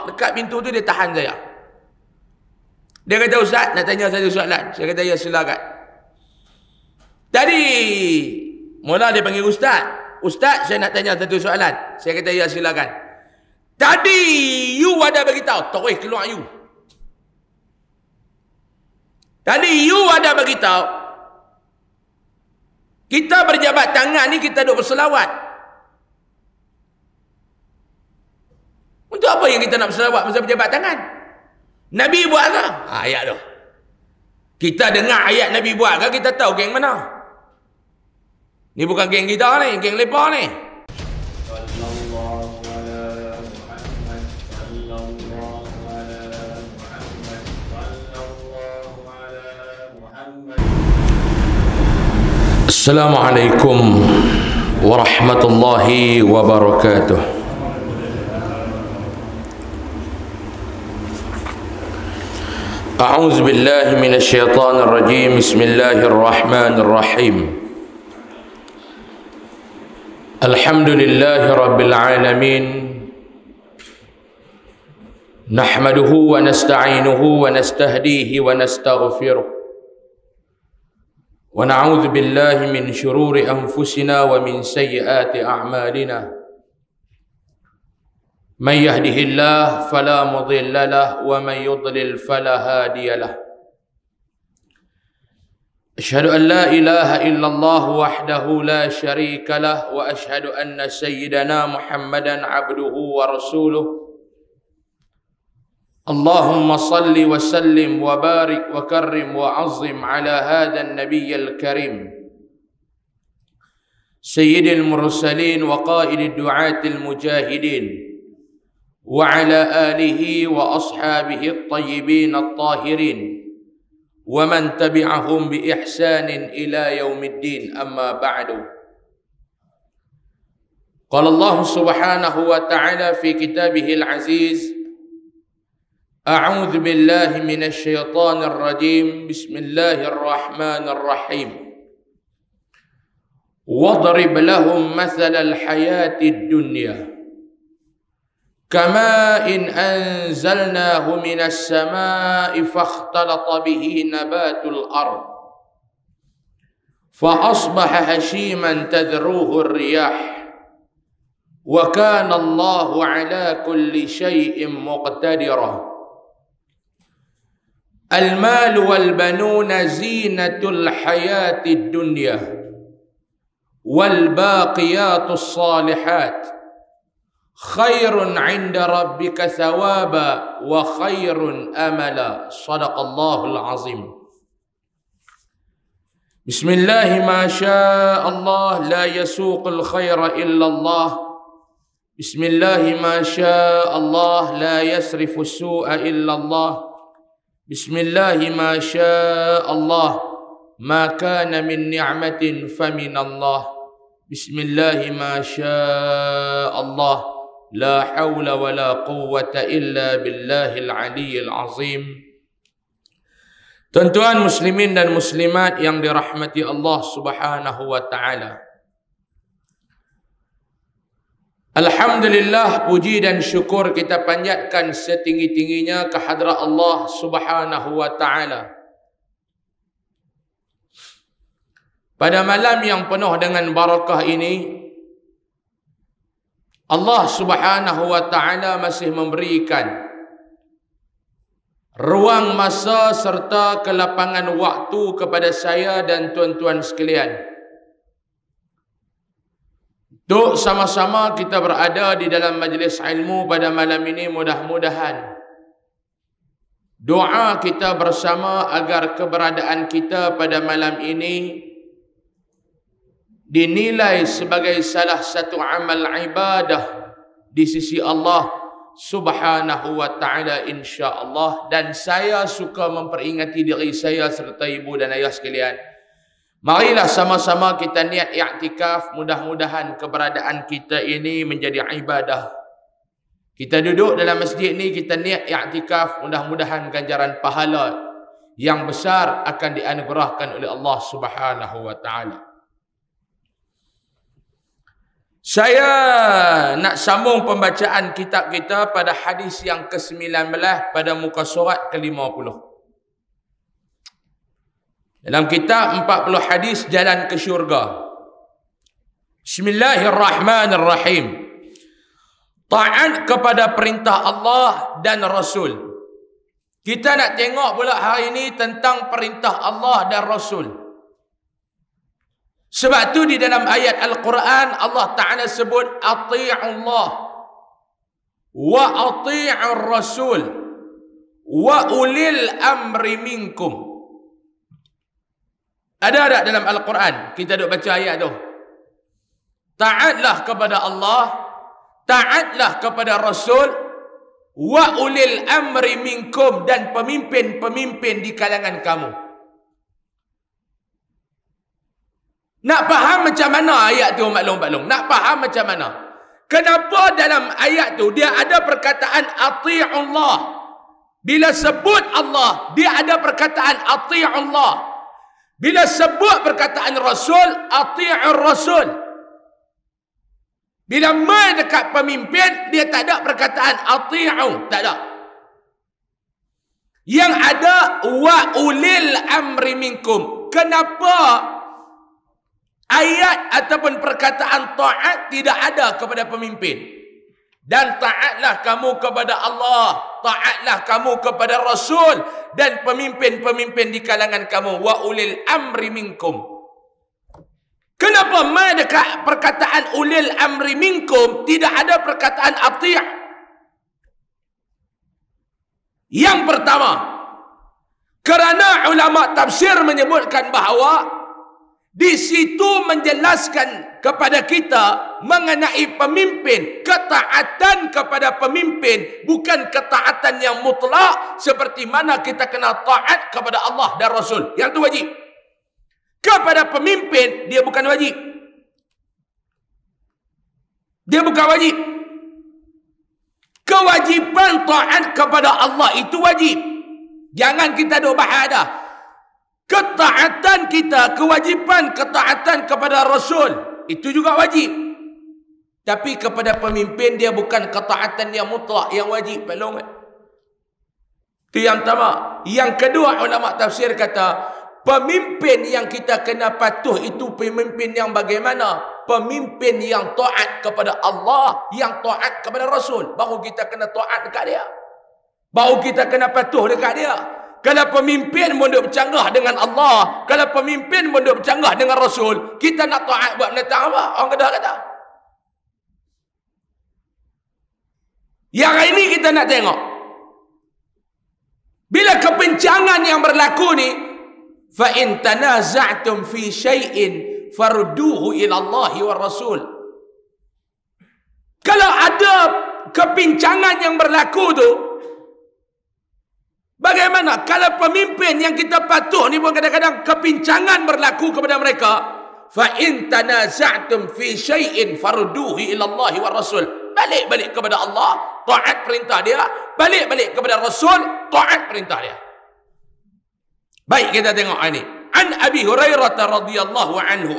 Dekat pintu tu dia tahan saya. Dia kata, Ustaz, nak tanya satu soalan. Saya kata, ya silakan. Tadi, mula dia panggil Ustaz. Ustaz, saya nak tanya satu soalan. Saya kata, ya silakan. Tadi, you ada beritahu. Terus keluar you. Tadi, you ada beritahu. Kita berjabat tangan ni, kita duduk berselawat. Untuk apa yang kita nak berselawat masa berjabat tangan? Nabi buat ke? Ha, ayat tu. Kita dengar ayat Nabi buat ke kita tahu geng mana? Ni bukan geng kita ni, geng lepa ni. Assalamualaikum warahmatullahi wabarakatuh. أعوذ بالله من الشيطان الرجيم بسم الله الرحمن الرحيم الحمد لله رب العالمين نحمده ونستعينه ونستهديه ونستغفره ونعوذ بالله من شرور أنفسنا ومن سيئات أعمالنا من يهده الله فلا مضل له ومن يضلل فلا هادي له اشهد ان لا اله الا الله وحده لا شريك له واشهد ان سيدنا محمدا عبده ورسوله اللهم صل وسلم وبارك وكرم وعظم على هذا النبي الكريم سيد المرسلين وقائد الدعاه المجاهدين وعلى اله واصحابه الطيبين الطاهرين ومن تبعهم باحسان الى يوم الدين اما بعد قال الله سبحانه وتعالى في كتابه العزيز اعوذ بالله من الشيطان الرجيم بسم الله الرحمن الرحيم واضرب لهم مثل الحياة الدنيا كماء إن أنزلناه من السماء فاختلط به نبات الأرض فأصبح هشيما تذروه الرياح وكان الله على كل شيء مقتدرا المال والبنون زينة الحياة الدنيا والباقيات الصالحات خير عند ربك ثوابا وخير املا صدق الله العظيم بسم الله ما شاء الله لا يسوق الخير الا الله بسم الله ما شاء الله لا يسرف السوء الا الله بسم الله ما شاء الله ما كان من نعمه فمن الله بسم الله ما شاء الله لا حول ولا قوة إلا بالله العلي العظيم Tuan-tuan muslimin dan muslimat yang dirahmati Allah subhanahu wa ta'ala Alhamdulillah puji dan syukur kita panjatkan setinggi-tingginya ke Allah subhanahu wa ta'ala Pada malam yang penuh dengan barakah ini, Allah Subhanahu wa taala masih memberikan ruang masa serta kelapangan waktu kepada saya dan tuan-tuan sekalian. Untuk sama-sama kita berada di dalam majlis ilmu pada malam ini mudah-mudahan. Doa kita bersama agar keberadaan kita pada malam ini dinilai sebagai salah satu amal ibadah di sisi Allah Subhanahu wa taala insyaallah dan saya suka memperingati diri saya serta ibu dan ayah sekalian marilah sama-sama kita niat iktikaf mudah-mudahan keberadaan kita ini menjadi ibadah kita duduk dalam masjid ni kita niat iktikaf mudah-mudahan ganjaran pahala yang besar akan dianugerahkan oleh Allah Subhanahu wa taala saya nak sambung pembacaan kitab kita pada hadis yang ke-19 pada muka surat ke-50. Dalam kitab 40 hadis jalan ke syurga. Bismillahirrahmanirrahim. Taat kepada perintah Allah dan Rasul. Kita nak tengok pula hari ini tentang perintah Allah dan Rasul. Rasul. Sebab tu di dalam ayat Al-Quran Allah Taala sebut Allah, wa atiiur rasul wa ulil amri minkum. Ada tak dalam Al-Quran? Kita duk baca ayat tu. Taatlah kepada Allah, taatlah kepada Rasul, wa ulil amri minkum dan pemimpin-pemimpin di kalangan kamu. Nak faham macam mana ayat tu maklum-maklum. Nak faham macam mana. Kenapa dalam ayat tu dia ada perkataan Allah. Bila sebut Allah, dia ada perkataan Allah. Bila sebut perkataan Rasul, Ati'ur Rasul. Bila mai dekat pemimpin, dia tak ada perkataan Ati'u. Tak ada. Yang ada, Wa ulil amri minkum. Kenapa ayat ataupun perkataan taat tidak ada kepada pemimpin. Dan taatlah kamu kepada Allah, taatlah kamu kepada Rasul dan pemimpin-pemimpin di kalangan kamu wa ulil amri minkum. Kenapa mana perkataan ulil amri minkum tidak ada perkataan ati'? Yang pertama, kerana ulama tafsir menyebutkan bahawa di situ menjelaskan kepada kita mengenai pemimpin. Ketaatan kepada pemimpin bukan ketaatan yang mutlak. Seperti mana kita kena taat kepada Allah dan Rasul. Yang itu wajib. Kepada pemimpin, dia bukan wajib. Dia bukan wajib. Kewajiban taat kepada Allah itu wajib. Jangan kita duk bahadah ketaatan kita, kewajipan ketaatan kepada Rasul itu juga wajib. Tapi kepada pemimpin dia bukan ketaatan yang mutlak yang wajib, Pak Long. Itu yang pertama. Yang kedua, ulama tafsir kata, pemimpin yang kita kena patuh itu pemimpin yang bagaimana? Pemimpin yang taat kepada Allah, yang taat kepada Rasul. Baru kita kena taat dekat dia. Baru kita kena patuh dekat dia. Kalau pemimpin pun duduk bercanggah dengan Allah. Kalau pemimpin pun duduk bercanggah dengan Rasul. Kita nak ta'at buat benda apa? Orang kedah kata. Yang ini kita nak tengok. Bila kepencangan yang berlaku ni. fa'in in tanaza'tum fi syai'in farduhu ila Allahi wa Rasul. Kalau ada kepincangan yang berlaku tu, Bagaimana kalau pemimpin yang kita patuh ni pun kadang-kadang kepincangan berlaku kepada mereka? Fa in tanaza'tum fi shay'in farduhi ila Allah wa Rasul. Balik-balik kepada Allah, taat perintah dia, balik-balik kepada Rasul, taat perintah dia. Baik kita tengok ini. An Abi Hurairah radhiyallahu anhu.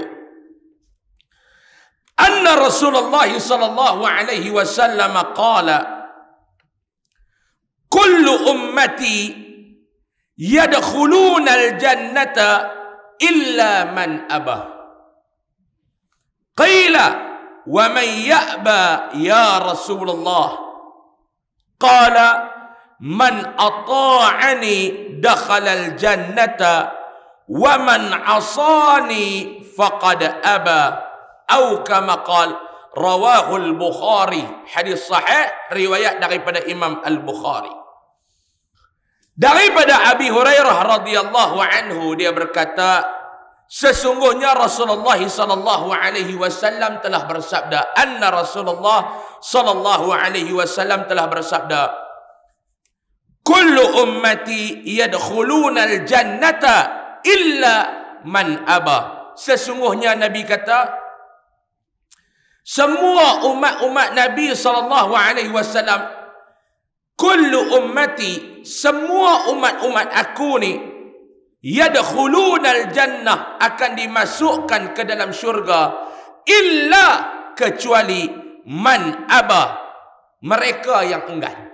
Anna Rasulullah sallallahu alaihi wasallam qala كل امتي يدخلون الجنه الا من ابى قيل ومن يابى يا رسول الله قال من اطاعني دخل الجنه ومن عصاني فقد ابى او كما قال رواه البخاري حديث صحيح روايه daripada امام البخاري Daripada Abi Hurairah radhiyallahu anhu dia berkata sesungguhnya Rasulullah sallallahu alaihi wasallam telah bersabda anna Rasulullah sallallahu alaihi wasallam telah bersabda kullu ummati yadkhuluna aljannata illa man aba sesungguhnya nabi kata semua umat-umat nabi sallallahu alaihi wasallam kullu ummati semua umat-umat aku ni yadkhuluna al-jannah akan dimasukkan ke dalam syurga illa kecuali man aba mereka yang enggan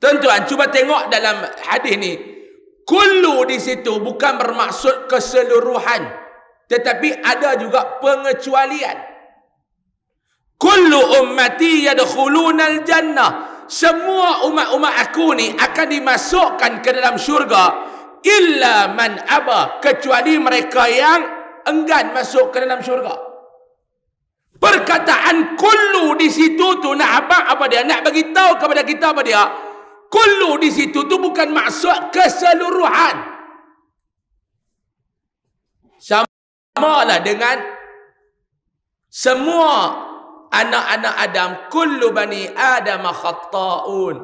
Tuan-tuan cuba tengok dalam hadis ni kullu di situ bukan bermaksud keseluruhan tetapi ada juga pengecualian kullu ummati yadkhuluna al-jannah semua umat-umat aku ni akan dimasukkan ke dalam syurga illa man aba kecuali mereka yang enggan masuk ke dalam syurga perkataan kullu di situ tu nak apa apa dia nak bagi tahu kepada kita apa dia kullu di situ tu bukan maksud keseluruhan sama lah dengan semua anak-anak Adam kullu bani Adam khata'un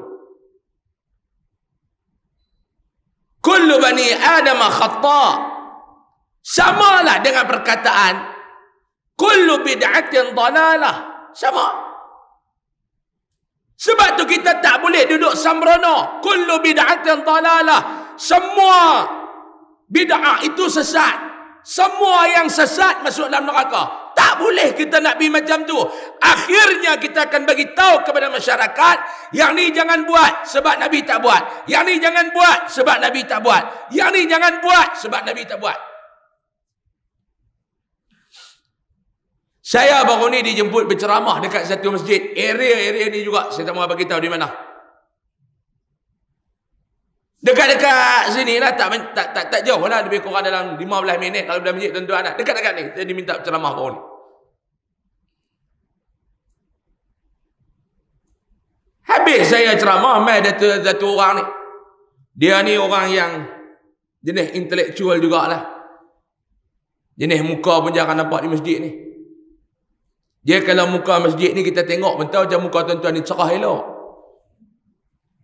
kullu bani Adam khata' samalah dengan perkataan kullu bid'atin dalalah sama sebab tu kita tak boleh duduk sembrono kullu bid'atin dalalah semua bid'ah itu sesat semua yang sesat masuk dalam neraka tak boleh kita nak pergi macam tu akhirnya kita akan bagi tahu kepada masyarakat yang ni jangan buat sebab nabi tak buat yang ni jangan buat sebab nabi tak buat yang ni jangan buat sebab nabi tak buat saya baru ni dijemput berceramah dekat satu masjid area-area ni juga saya tak mahu bagi tahu di mana Dekat-dekat sini lah, tak, tak, tak, tak jauh lah, lebih kurang dalam 15 minit, kalau dalam minit tuan-tuan lah. Dekat-dekat ni, dia diminta ceramah baru ni. Habis saya ceramah mai datu satu orang ni. Dia ni orang yang jenis intelektual jugalah. Jenis muka pun jangan nampak di masjid ni. Dia kalau muka masjid ni kita tengok pun tahu macam muka tuan-tuan ni cerah elok.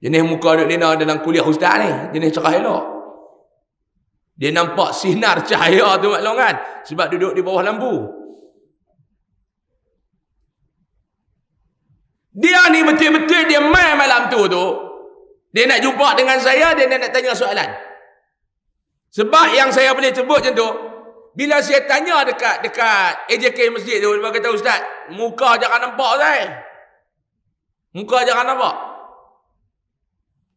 Jenis muka duk lena dalam kuliah ustaz ni, jenis cerah elok. Dia nampak sinar cahaya tu maklum kan sebab duduk di bawah lampu. Dia ni betul-betul dia mai malam tu tu. Dia nak jumpa dengan saya, dia nak, nak tanya soalan. Sebab yang saya boleh sebut macam tu, bila saya tanya dekat dekat AJK masjid tu, dia kata ustaz, muka jangan nampak Ustaz. Muka jangan nampak.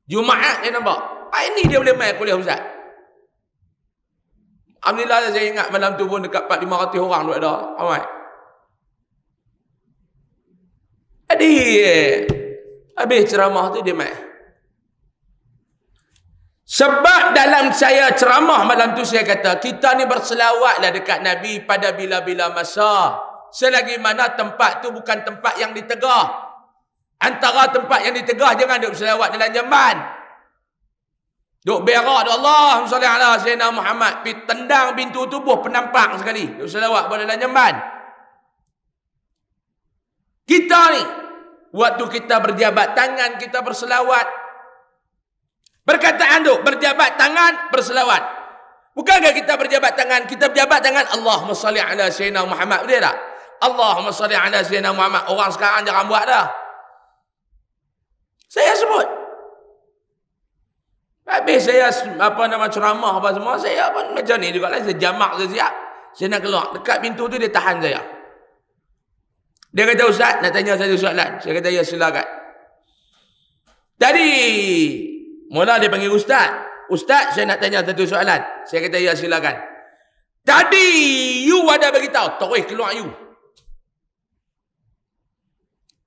Jumaat eh, dia nampak. Hari ah, ni dia boleh mai kuliah ustaz. Alhamdulillah saya ingat malam tu pun dekat 4 500 orang duduk ada. Ramai. Right. Adi. Eh, habis ceramah tu dia mai. Sebab dalam saya ceramah malam tu saya kata, kita ni berselawat lah dekat Nabi pada bila-bila masa. Selagi mana tempat tu bukan tempat yang ditegah. Antara tempat yang ditegah jangan duk berselawat dalam jamban. Duk berak dekat Allah sallallahu alaihi wasallam Muhammad pi tendang pintu tubuh penampak sekali. Duk berselawat pada dalam jamban. Kita ni waktu kita berjabat tangan kita berselawat. Perkataan tu berjabat tangan berselawat. Bukankah kita berjabat tangan? Kita berjabat tangan Allahumma salli ala sayyidina Muhammad. Betul tak? Allahumma salli ala sayyidina Muhammad. Orang sekarang jangan buat dah. Saya sebut. Habis saya apa nama ceramah apa semua, saya pun macam ni juga lah. Saya jamak saya siap. Saya nak keluar. Dekat pintu tu dia tahan saya. Dia kata, Ustaz, nak tanya satu soalan. Saya kata, ya, silakan. Tadi, mula dia panggil Ustaz. Ustaz, saya nak tanya satu soalan. Saya kata, ya, silakan. Tadi, you ada beritahu. Tak boleh keluar you.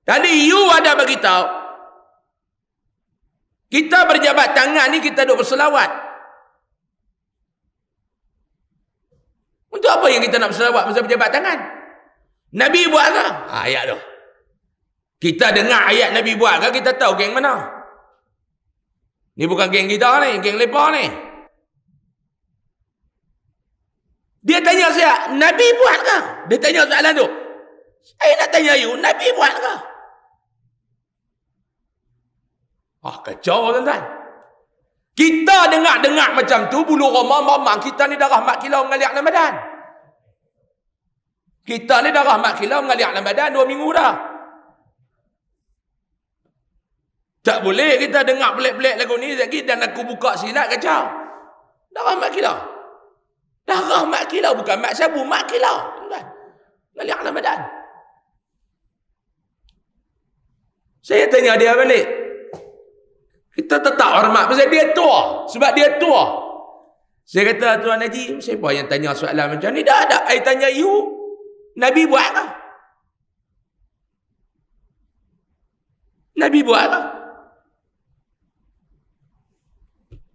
Tadi, you ada bagi tahu, Kita berjabat tangan ni, kita duduk berselawat. Untuk apa yang kita nak berselawat masa berjabat Tangan. Nabi buat ke? Ha, ayat tu. Kita dengar ayat Nabi buat ke kita tahu geng mana? Ni bukan geng kita ni, geng lepa ni. Dia tanya saya, Nabi buat ke? Dia tanya soalan tu. Saya nak tanya you, Nabi buat ke? Ah, kacau lah, tuan-tuan. Kita dengar-dengar macam tu, bulu rumah mamang kita ni darah mak kilau mengalir namadan. Madan. Kita ni darah mat kilau mengalir dalam badan dua minggu dah. Tak boleh kita dengar pelik-pelik lagu ni lagi dan aku buka silat kacau. Darah mat kilau. Darah mat kilau bukan mat sabu, mat kilau. Mengalir dalam badan. Saya tanya dia balik. Kita tetap hormat pasal dia tua. Sebab dia tua. Saya kata Tuan Haji, siapa yang tanya soalan macam ni? Dah ada. Saya tanya you, Nabi buat apa? Nabi buat apa?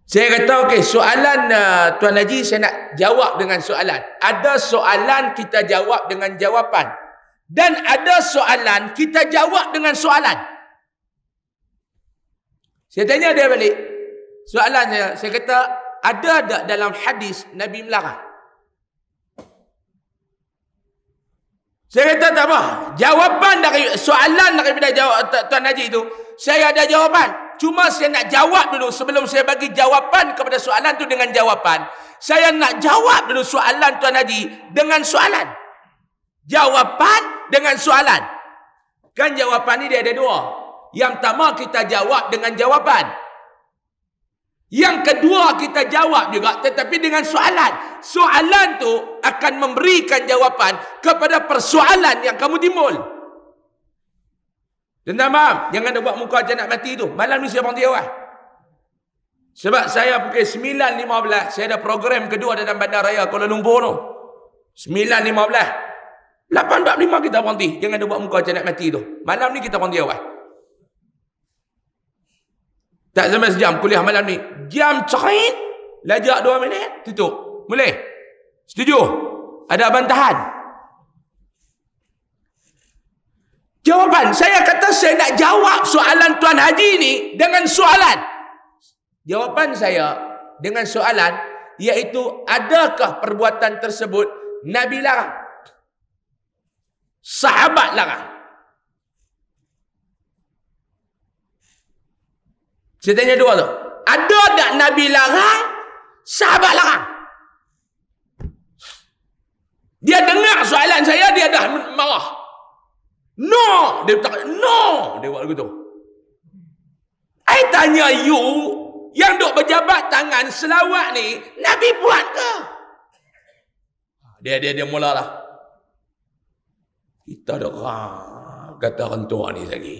Saya kata okey, soalan uh, Tuan Haji saya nak jawab dengan soalan. Ada soalan kita jawab dengan jawapan. Dan ada soalan kita jawab dengan soalan. Saya tanya dia balik. Soalannya saya kata ada tak dalam hadis Nabi melarang? Saya kata tak apa. Jawapan dari soalan daripada jawab Tuan Haji itu, saya ada jawapan. Cuma saya nak jawab dulu sebelum saya bagi jawapan kepada soalan tu dengan jawapan. Saya nak jawab dulu soalan Tuan Haji dengan soalan. Jawapan dengan soalan. Kan jawapan ni dia ada dua. Yang pertama kita jawab dengan jawapan. Yang kedua kita jawab juga tetapi dengan soalan soalan tu akan memberikan jawapan kepada persoalan yang kamu timbul. Dengar maaf, jangan ada buat muka macam nak mati tu. Malam ni siapa bangun dia awal. Ah. Sebab saya pukul 9.15, saya ada program kedua dalam bandar raya Kuala Lumpur tu. 9.15. 8.45 kita berhenti. Jangan ada buat muka macam nak mati tu. Malam ni kita berhenti awal. Ah. Tak sampai sejam kuliah malam ni. Jam cerit. Lajak dua minit. Tutup. Boleh? Setuju? Ada bantahan? Jawapan, saya kata saya nak jawab soalan Tuan Haji ni dengan soalan. Jawapan saya dengan soalan iaitu adakah perbuatan tersebut Nabi larang? Sahabat larang? Saya tanya dua tu. Ada tak Nabi larang? Sahabat larang? Dia dengar soalan saya dia dah marah. No, dia tak no, dia buat begitu. Ai tanya you yang duk berjabat tangan selawat ni Nabi buat ke? Dia dia dia mulalah. Kita dah kata orang tua ni lagi.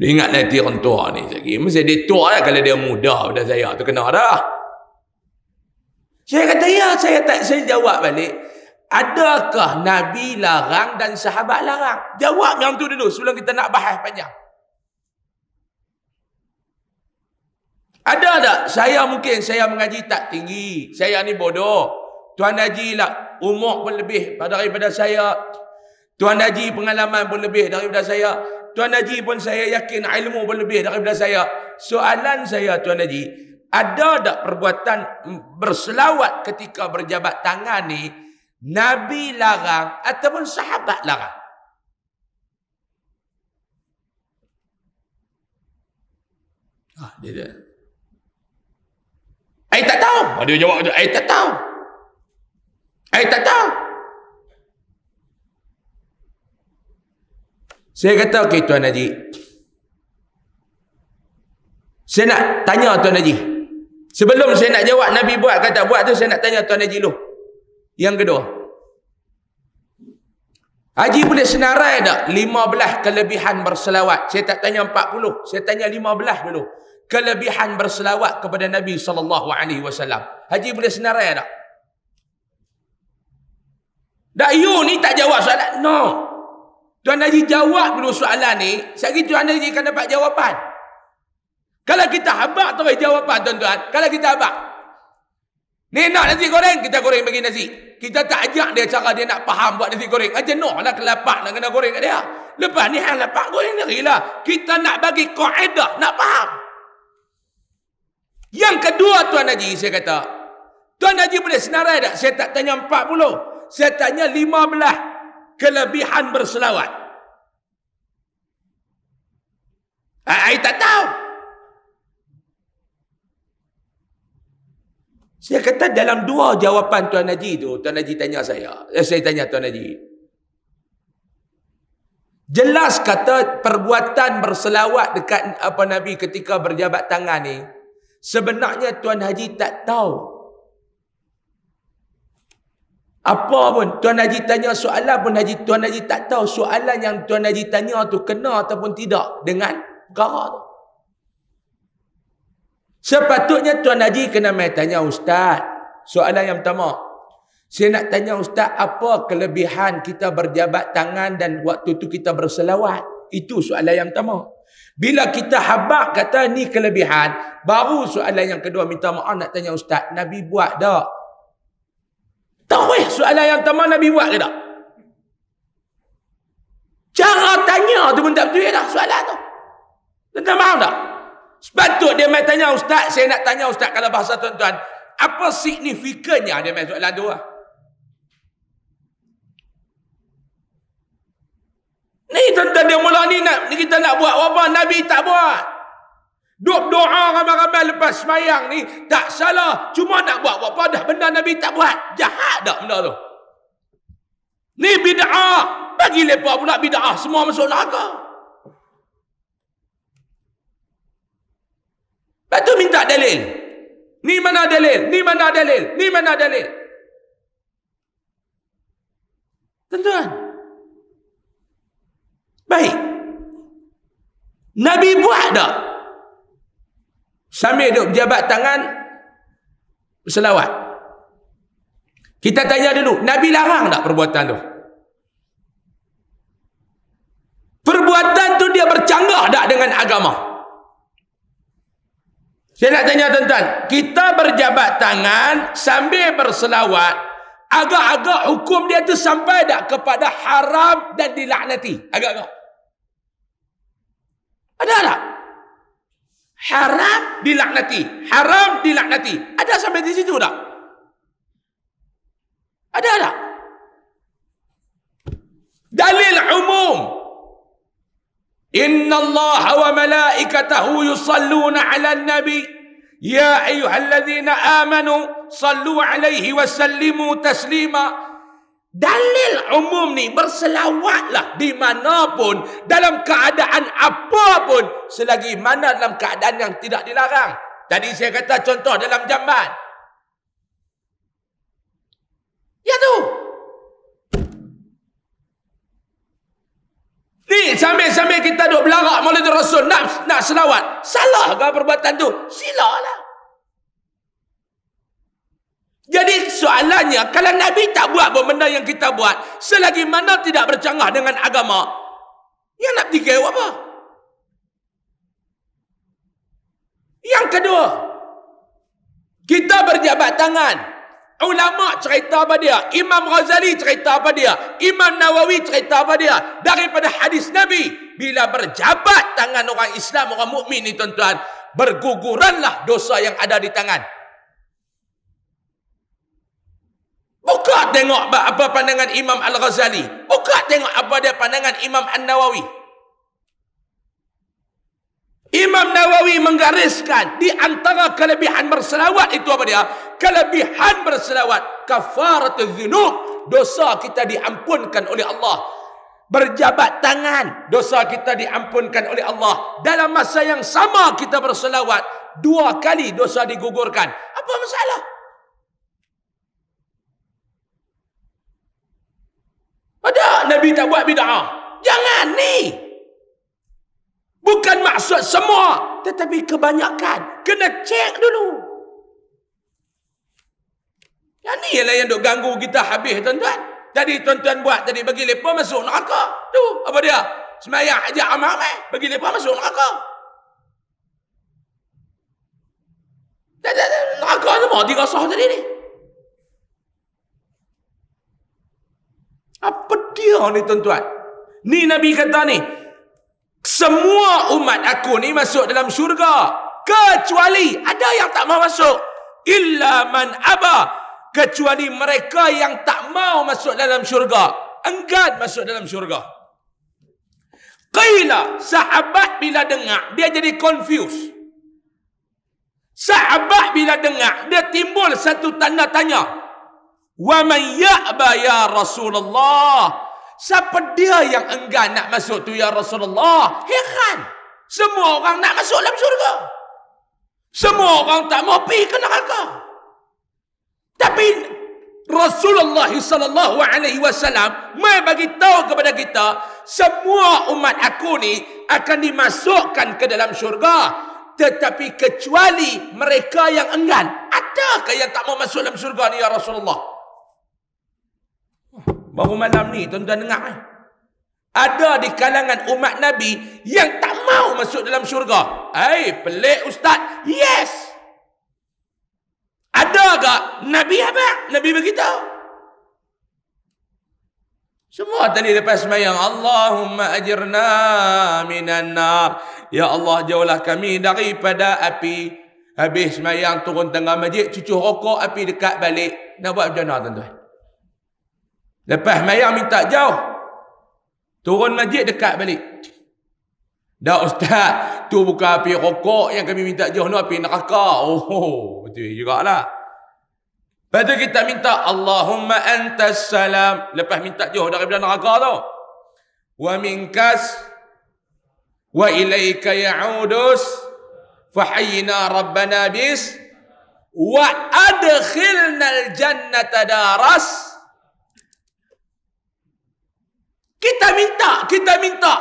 Dia ingat nanti orang tua ni lagi. Mesti dia tua lah kalau dia muda pada saya. Tu kena dah. Saya kata, ya saya tak, saya jawab balik. Adakah Nabi larang dan sahabat larang? Jawab yang tu dulu sebelum kita nak bahas panjang. Ada tak? Saya mungkin saya mengaji tak tinggi. Saya ni bodoh. Tuan Haji lah umur pun lebih daripada saya. Tuan Haji pengalaman pun lebih daripada saya. Tuan Haji pun saya yakin ilmu pun lebih daripada saya. Soalan saya Tuan Haji, ada tak perbuatan berselawat ketika berjabat tangan ni Nabi larang ataupun sahabat larang? Ah, dia dia. Ai tak tahu. Ah, dia jawab dia, ai tak tahu. Ai tak tahu. Saya kata, okay, Tuan Haji. Saya nak tanya Tuan Haji. Sebelum saya nak jawab Nabi buat kata buat tu saya nak tanya Tuan Haji Loh. Yang kedua. Haji boleh senarai tak? 15 kelebihan berselawat. Saya tak tanya 40. Saya tanya 15 dulu. Kelebihan berselawat kepada Nabi SAW. Haji boleh senarai tak? Dak you ni tak jawab soalan. No. Tuan Haji jawab dulu soalan ni. Sekejap Tuan Haji akan dapat Jawapan. Kalau kita habak tu baik jawapan tuan-tuan. Kalau kita habak. Ni nak nasi goreng, kita goreng bagi nasi. Kita tak ajak dia cara dia nak faham buat nasi goreng. aja, no lah kelapak nak kena goreng kat dia. Lepas ni hang lapak goreng ni lah. Kita nak bagi kaedah, nak faham. Yang kedua Tuan Haji saya kata. Tuan Haji boleh senarai tak? Saya tak tanya 40. Saya tanya 15 kelebihan berselawat. Saya ah, tak tahu. Saya kata dalam dua jawapan Tuan Haji tu, Tuan Haji tanya saya. Eh, saya tanya Tuan Haji. Jelas kata perbuatan berselawat dekat apa Nabi ketika berjabat tangan ni, sebenarnya Tuan Haji tak tahu. Apa pun, Tuan Haji tanya soalan pun Haji, Tuan Haji tak tahu soalan yang Tuan Haji tanya tu kena ataupun tidak dengan perkara tu. Sepatutnya Tuan Haji kena main tanya Ustaz. Soalan yang pertama. Saya nak tanya Ustaz, apa kelebihan kita berjabat tangan dan waktu tu kita berselawat? Itu soalan yang pertama. Bila kita habak kata ni kelebihan, baru soalan yang kedua minta maaf nak tanya Ustaz. Nabi buat tak? eh soalan yang pertama Nabi buat ke tak? Cara tanya tu pun tak betul dah ya soalan tu. Tentang maaf tak? Sepatut dia mai tanya ustaz, saya nak tanya ustaz kalau bahasa tuan-tuan, apa signifikannya dia mai soalan tu lah. Ni tuan-tuan dia mula ni nak kita nak buat apa Nabi tak buat. Duk doa ramai-ramai lepas semayang ni tak salah. Cuma nak buat apa dah benda Nabi tak buat. Jahat tak benda tu. Ni bid'ah. Bagi lepas pula bid'ah. Semua masuk neraka. tu minta dalil. Ni mana dalil? Ni mana dalil? Ni mana dalil? Tentuan. Baik. Nabi buat tak? Sambil duduk berjabat tangan berselawat. Kita tanya dulu, Nabi larang tak perbuatan tu? Perbuatan tu dia bercanggah tak dengan agama? Saya nak tanya tuan-tuan, kita berjabat tangan sambil berselawat, agak-agak hukum dia tu sampai tak kepada haram dan dilaknati? Agak-agak. Ada tak? Haram dilaknati. Haram dilaknati. Ada sampai di situ tak? Ada tak? Dalil umum إن الله وملائكته يصلون على النبي يا أيها الذين آمنوا صلوا عليه وسلموا تسليما دليل عمومني برسلوات لا dimanapun dalam keadaan apapun selagi mana dalam keadaan yang tidak dilarang tadi saya kata contoh dalam jamban ya tu Ni sambil-sambil kita duk belarak Maulid Rasul nak nak selawat. Salah ke perbuatan tu? Silalah. Jadi soalannya kalau Nabi tak buat apa benda yang kita buat, selagi mana tidak bercanggah dengan agama, yang nak dikira apa? Yang kedua, kita berjabat tangan. Ulama cerita apa dia? Imam Ghazali cerita apa dia? Imam Nawawi cerita apa dia? Daripada hadis Nabi, bila berjabat tangan orang Islam, orang mukmin ni tuan-tuan, berguguranlah dosa yang ada di tangan. Buka tengok apa pandangan Imam Al-Ghazali. Buka tengok apa dia pandangan Imam An-Nawawi. Imam Nawawi menggariskan di antara kelebihan berselawat itu apa dia? Kelebihan berselawat kafaratuz zunub, dosa kita diampunkan oleh Allah. Berjabat tangan, dosa kita diampunkan oleh Allah. Dalam masa yang sama kita berselawat, dua kali dosa digugurkan. Apa masalah? Ada Nabi tak buat bid'ah. Jangan ni. Bukan maksud semua, tetapi kebanyakan. Kena cek dulu. Yang ni ialah yang duk ganggu kita habis tuan-tuan. Tadi tuan-tuan buat, tadi bagi lepa masuk neraka. Tu, apa dia? Semayang aja amal eh? Bagi lepa masuk neraka. Tak, neraka semua tiga sah tadi ni. Apa dia ni tuan-tuan? Ni Nabi kata ni, semua umat aku ni masuk dalam syurga. Kecuali ada yang tak mau masuk. Illa man aba. Kecuali mereka yang tak mau masuk dalam syurga. Enggan masuk dalam syurga. Qila sahabat bila dengar dia jadi confused. Sahabat bila dengar dia timbul satu tanda tanya. Wa man ya'ba ya Rasulullah? Siapa dia yang enggan nak masuk tu ya Rasulullah? Heran. Semua orang nak masuk dalam syurga. Semua orang tak mau pergi ke neraka. Tapi Rasulullah sallallahu alaihi wasallam mai bagi tahu kepada kita semua umat aku ni akan dimasukkan ke dalam syurga tetapi kecuali mereka yang enggan. Adakah yang tak mau masuk dalam syurga ni ya Rasulullah? Baru malam ni tuan-tuan dengar eh. Ada di kalangan umat Nabi yang tak mau masuk dalam syurga. Hai, pelik ustaz. Yes. Ada gak Nabi apa? Nabi beritahu. Semua tadi lepas semayang Allahumma ajirna minan nar Ya Allah jauhlah kami daripada api Habis semayang turun tengah majlis Cucu rokok api dekat balik Nak buat macam mana tuan-tuan? Lepas mayang minta jauh. Turun masjid dekat balik. Dah ustaz, tu buka api rokok yang kami minta jauh tu, api neraka. Oh, betul juga lah. Lepas tu kita minta, Allahumma antas salam. Lepas minta jauh daripada neraka tu. Wa minkas wa ilaika ya'udus fahayina rabbana bis wa adkhilna al jannata daras Kita minta, kita minta.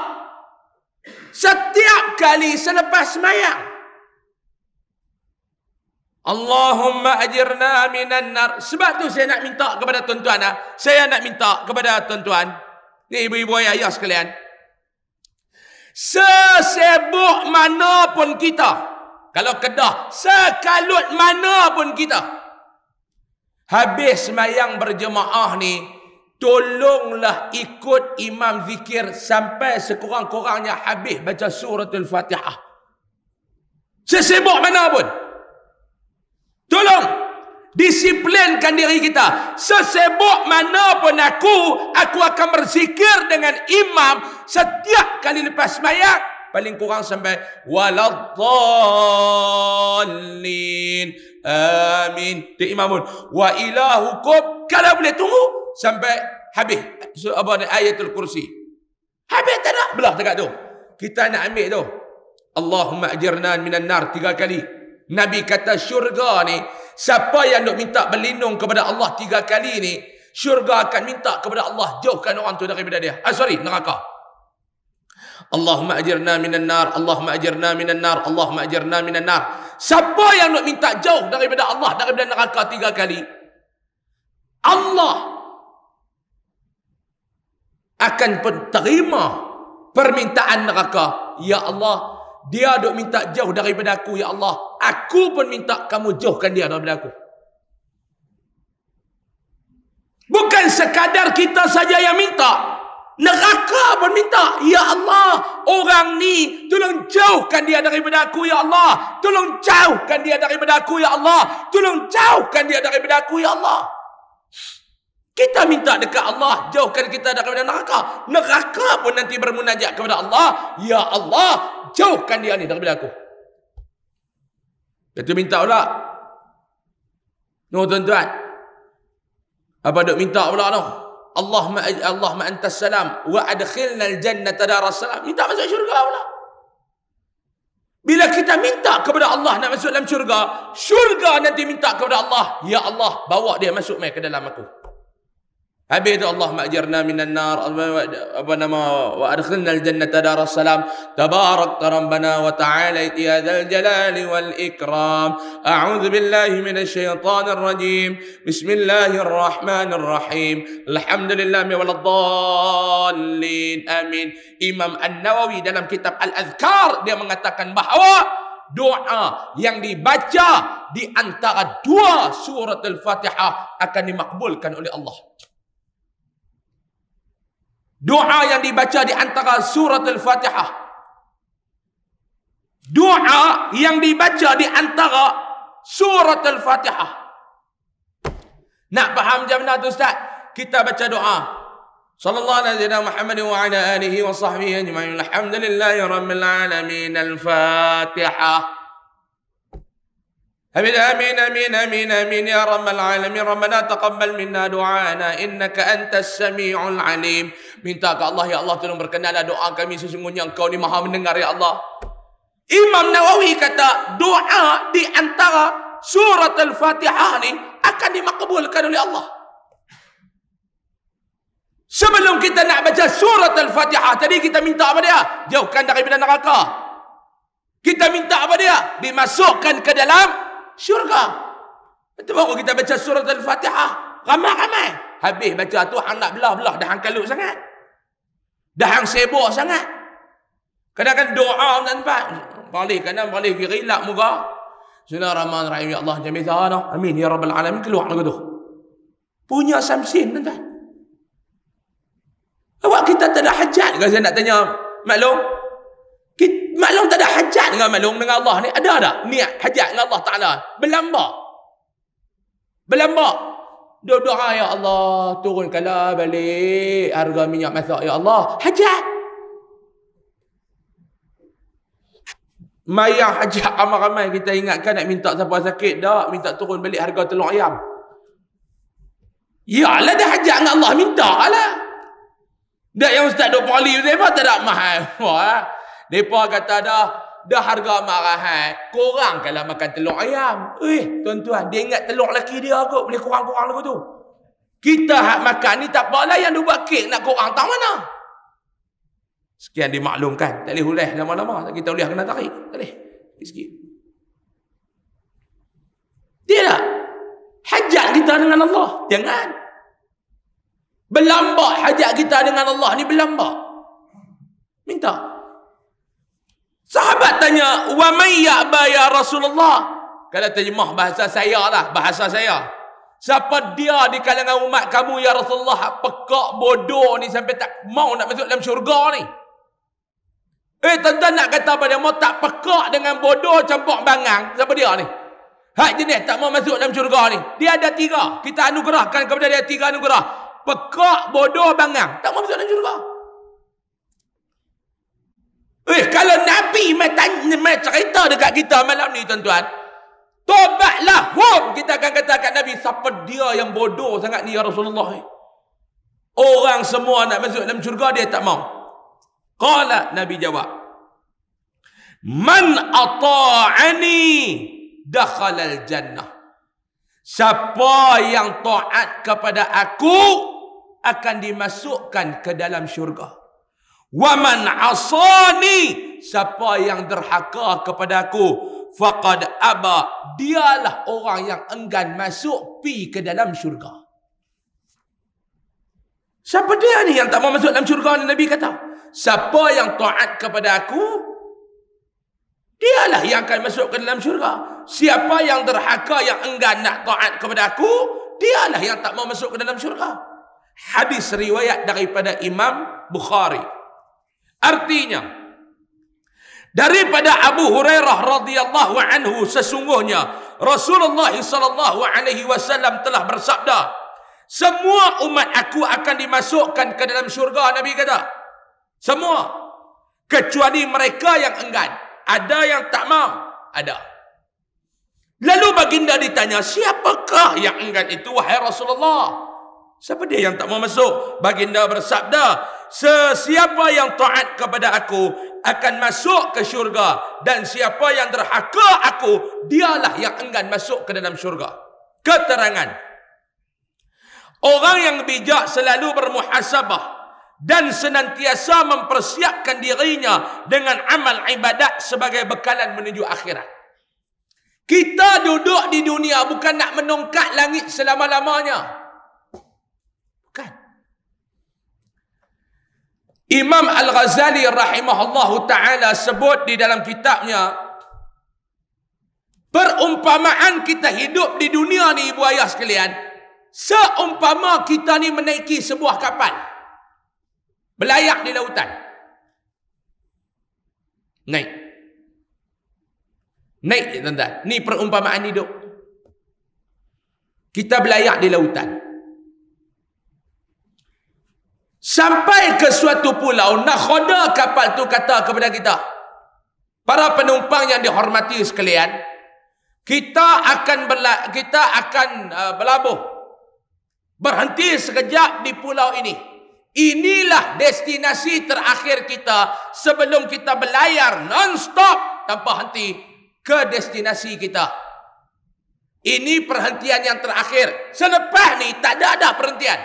Setiap kali selepas mayat. Allahumma ajirna minan nar. Sebab tu saya nak minta kepada tuan-tuan. Ah. Saya nak minta kepada tuan-tuan. Ni ibu-ibu ayah, ayah sekalian. Sesebuk mana pun kita. Kalau kedah. Sekalut mana pun kita. Habis mayang berjemaah ni tolonglah ikut imam zikir sampai sekurang-kurangnya habis baca suratul fatihah sesibuk mana pun tolong disiplinkan diri kita sesibuk mana pun aku aku akan berzikir dengan imam setiap kali lepas semayak paling kurang sampai waladhallin amin di imamun wa ilahukum kalau boleh tunggu sampai habis apa ni ayatul kursi. Habis tak nak belah dekat tu. Kita nak ambil tu. Allahumma ajirna minan nar tiga kali. Nabi kata syurga ni siapa yang nak minta berlindung kepada Allah tiga kali ni syurga akan minta kepada Allah jauhkan orang tu daripada dia. Ah sorry neraka. Allahumma ajirna minan nar, Allahumma ajirna minan nar, Allahumma ajirna minan nar. Siapa yang nak minta jauh daripada Allah daripada neraka tiga kali? Allah akan terima permintaan neraka. Ya Allah, dia dok minta jauh daripada aku, Ya Allah. Aku pun minta kamu jauhkan dia daripada aku. Bukan sekadar kita saja yang minta. Neraka pun minta. Ya Allah, orang ni tolong jauhkan dia daripada aku, Ya Allah. Tolong jauhkan dia daripada aku, Ya Allah. Tolong jauhkan dia daripada aku, Ya Allah. Tolong kita minta dekat Allah, jauhkan kita daripada neraka. Neraka pun nanti bermunajat kepada Allah. Ya Allah, jauhkan dia ni daripada aku. Kita minta pula. Nuh tuan-tuan. Apa duk minta pula tu? Allah ma Allah ma antas salam wa adkhilna al jannata salam. Minta masuk syurga pula. Bila kita minta kepada Allah nak masuk dalam syurga, syurga nanti minta kepada Allah, ya Allah, bawa dia masuk mai ke dalam aku. الله اللهم أجرنا من النار ربنا وأدخلنا الجنة دار السلام تبارك ربنا وتعالى يا ذا الجلال والإكرام أعوذ بالله من الشيطان الرجيم بسم الله الرحمن الرحيم الحمد لله ولا الضالين آمين امام النووي nawawi dalam كتاب الاذكار dia mengatakan bahawa doa yang dibaca di antara dua surat Al-Fatihah akan dimakbulkan oleh Allah. doa yang dibaca di antara surat al-fatihah doa yang dibaca di antara surat al-fatihah nak faham macam mana tu ustaz kita baca doa sallallahu alaihi wasallam Muhammad wa ala alihi wa sahbihi ajma'in alhamdulillahi rabbil alamin al-fatihah al fatihah امين امين امين امين امين يا رب العالمين ربنا تقبل منا دعانا انك انت السميع العليم minta ke Allah ya Allah tolong berkenanlah doa kami sesungguhnya engkau ni Maha mendengar ya Allah Imam Nawawi kata doa di antara surah al-Fatihah ni akan dimakbulkan oleh Allah Sebelum kita nak baca surah al-Fatihah tadi kita minta apa dia jauhkan daripada neraka kita minta apa dia dimasukkan ke dalam syurga. Itu baru kita baca surah Al-Fatihah. Ramai-ramai. Habis baca tu, hang nak belah-belah. Dah hang sangat. Dah hang sibuk sangat. Kadang-kadang doa pun tak sempat. Balik kanan, balik kiri, lak muka. Bismillahirrahmanirrahim. Ya Allah, jami tanah. Amin. Ya Rabbal Alamin. Keluar lagi tu. Punya samsin, tuan Awak kita tak ada hajat. Kalau saya nak tanya, maklum, maklum tak ada hajat dengan maklum dengan Allah ni ada tak niat hajat dengan Allah Ta'ala belamba belamba doa doa ya Allah turunkanlah balik harga minyak masak ya Allah hajat Maya hajat ramai-ramai kita ingatkan nak minta siapa sakit dah minta turun balik harga telur ayam. Ya lah dah hajat dengan Allah minta lah. Dah yang ustaz dok poli tu tak ada mahal. Wah. Mereka kata dah, dah harga marahan. Korang kalau makan telur ayam. Eh, tuan-tuan, dia ingat telur lelaki dia kot. Boleh kurang-kurang lagu tu. Kita hak makan ni tak apalah yang dia buat kek nak kurang. Tak mana? Sekian dimaklumkan. Tak boleh hulih lama-lama. Kita boleh kena tarik. Tak boleh. Sikit. Tidak. Hajat kita dengan Allah. Jangan. Belambak hajat kita dengan Allah ni belambak. Minta. Minta. Sahabat tanya, "Wa may ya'ba ya Rasulullah?" Kalau terjemah bahasa saya lah, bahasa saya. Siapa dia di kalangan umat kamu ya Rasulullah pekak bodoh ni sampai tak mau nak masuk dalam syurga ni? Eh tuan-tuan nak kata pada mau tak pekak dengan bodoh campur bangang siapa dia ni? Hak jenis tak mau masuk dalam syurga ni. Dia ada tiga. Kita anugerahkan kepada dia tiga anugerah. Pekak, bodoh, bangang. Tak mau masuk dalam syurga. Eh, kalau Nabi main cerita dekat kita malam ni tuan-tuan. lah, Wom, kita akan kata kat Nabi. Siapa dia yang bodoh sangat ni ya Rasulullah ni? Orang semua nak masuk dalam syurga dia tak mau. Kala Nabi jawab. Man ata'ani dakhalal jannah. Siapa yang taat kepada aku akan dimasukkan ke dalam syurga waman asani siapa yang derhaka kepada aku faqad aba dialah orang yang enggan masuk pi ke dalam syurga siapa dia ni yang tak mau masuk dalam syurga ni nabi kata siapa yang taat kepada aku dialah yang akan masuk ke dalam syurga siapa yang derhaka yang enggan nak taat kepada aku dialah yang tak mau masuk ke dalam syurga hadis riwayat daripada imam bukhari Artinya daripada Abu Hurairah radhiyallahu anhu sesungguhnya Rasulullah sallallahu alaihi wasallam telah bersabda semua umat aku akan dimasukkan ke dalam syurga Nabi kata semua kecuali mereka yang enggan ada yang tak mau ada lalu baginda ditanya siapakah yang enggan itu wahai Rasulullah Siapa dia yang tak mau masuk? Baginda bersabda, sesiapa yang taat kepada aku akan masuk ke syurga dan siapa yang derhaka aku, dialah yang enggan masuk ke dalam syurga. Keterangan. Orang yang bijak selalu bermuhasabah dan senantiasa mempersiapkan dirinya dengan amal ibadat sebagai bekalan menuju akhirat. Kita duduk di dunia bukan nak menongkat langit selama-lamanya. Imam Al-Ghazali rahimahullahu taala sebut di dalam kitabnya perumpamaan kita hidup di dunia ni ibu ayah sekalian seumpama kita ni menaiki sebuah kapal belayar di lautan naik naik tuan-tuan ni perumpamaan hidup kita belayar di lautan Sampai ke suatu pulau, nak nakhoda kapal tu kata kepada kita. Para penumpang yang dihormati sekalian, kita akan berla- kita akan uh, berlabuh. Berhenti sekejap di pulau ini. Inilah destinasi terakhir kita sebelum kita berlayar non-stop tanpa henti ke destinasi kita. Ini perhentian yang terakhir. Selepas ni tak ada ada perhentian.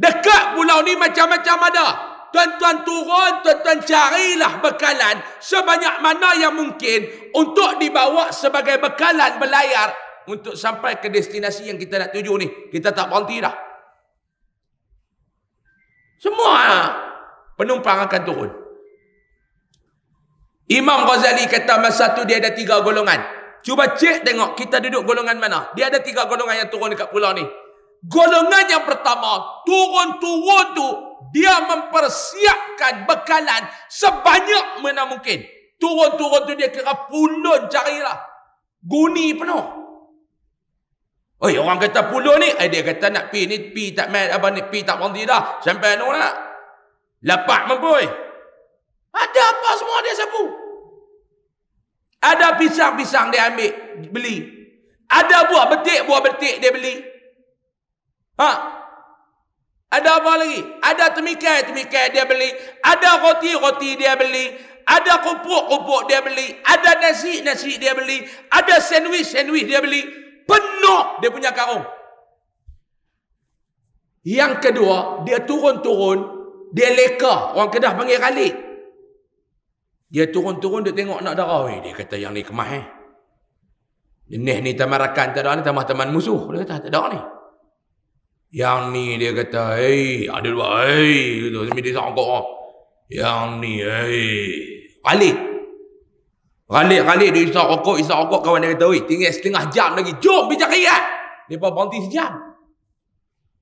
Dekat pulau ni macam-macam ada. Tuan-tuan turun, tuan-tuan carilah bekalan sebanyak mana yang mungkin untuk dibawa sebagai bekalan berlayar untuk sampai ke destinasi yang kita nak tuju ni. Kita tak berhenti dah. Semua penumpang akan turun. Imam Ghazali kata masa tu dia ada tiga golongan. Cuba cek tengok kita duduk golongan mana. Dia ada tiga golongan yang turun dekat pulau ni golongan yang pertama turun-turun tu dia mempersiapkan bekalan sebanyak mana mungkin. Turun-turun tu dia kira pulun carilah. Guni penuh. Oi, orang kata pulun ni, eh, dia kata nak pi ni, pi tak mai apa ni, pi tak berhenti dah. Sampai anu nak. Lepak mampoi. Ada apa semua dia sapu? Ada pisang-pisang dia ambil, beli. Ada buah betik, buah betik dia beli. Ha? Ada apa lagi? Ada temikai, temikai dia beli. Ada roti, roti dia beli. Ada kupuk, kupuk dia beli. Ada nasi, nasi dia beli. Ada sandwich, sandwich dia beli. Penuh dia punya karung. Yang kedua, dia turun-turun. Dia leka. Orang Kedah panggil Khalid. Dia turun-turun, dia tengok nak darah. Weh, dia kata yang ni kemah eh. Ini ni tamarakan tak ada ni. Tamah teman musuh. Dia kata tak ada ni. Yang ni dia kata, hei, ada dua, hei, gitu. Sambil dia sangkut, oh. Yang ni, hei. Ralik. Ralik-ralik dia isap rokok, isap rokok kawan dia kata, oi, tinggal setengah jam lagi. Jom pergi cari lah. Dia pun berhenti sejam.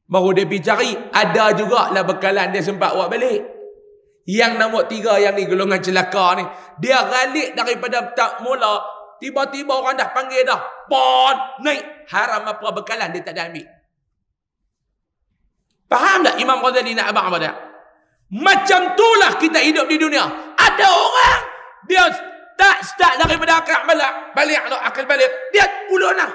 Baru dia pergi cari, ada lah bekalan dia sempat buat balik. Yang nombor tiga yang ni, golongan celaka ni. Dia ralik daripada tak mula, tiba-tiba orang dah panggil dah. Pon, naik. Haram apa bekalan dia tak ada ambil. Faham tak Imam Ghazali nak abang apa tak? Macam itulah kita hidup di dunia. Ada orang dia tak start daripada akal balik, balik atau akal balik. Dia puluh lah. nak.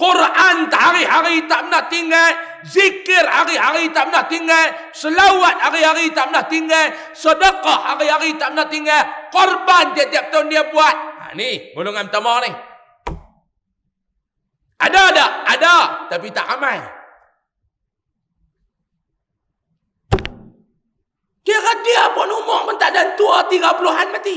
Quran hari-hari tak pernah tinggal. Zikir hari-hari tak pernah tinggal. Selawat hari-hari tak pernah tinggal. Sedekah hari-hari tak pernah tinggal. Korban tiap-tiap tahun dia buat. Ha, ni, golongan pertama ni. Ada tak? Ada. Tapi tak ramai. Kira dia pun umur pun tak ada tua tiga puluhan mati.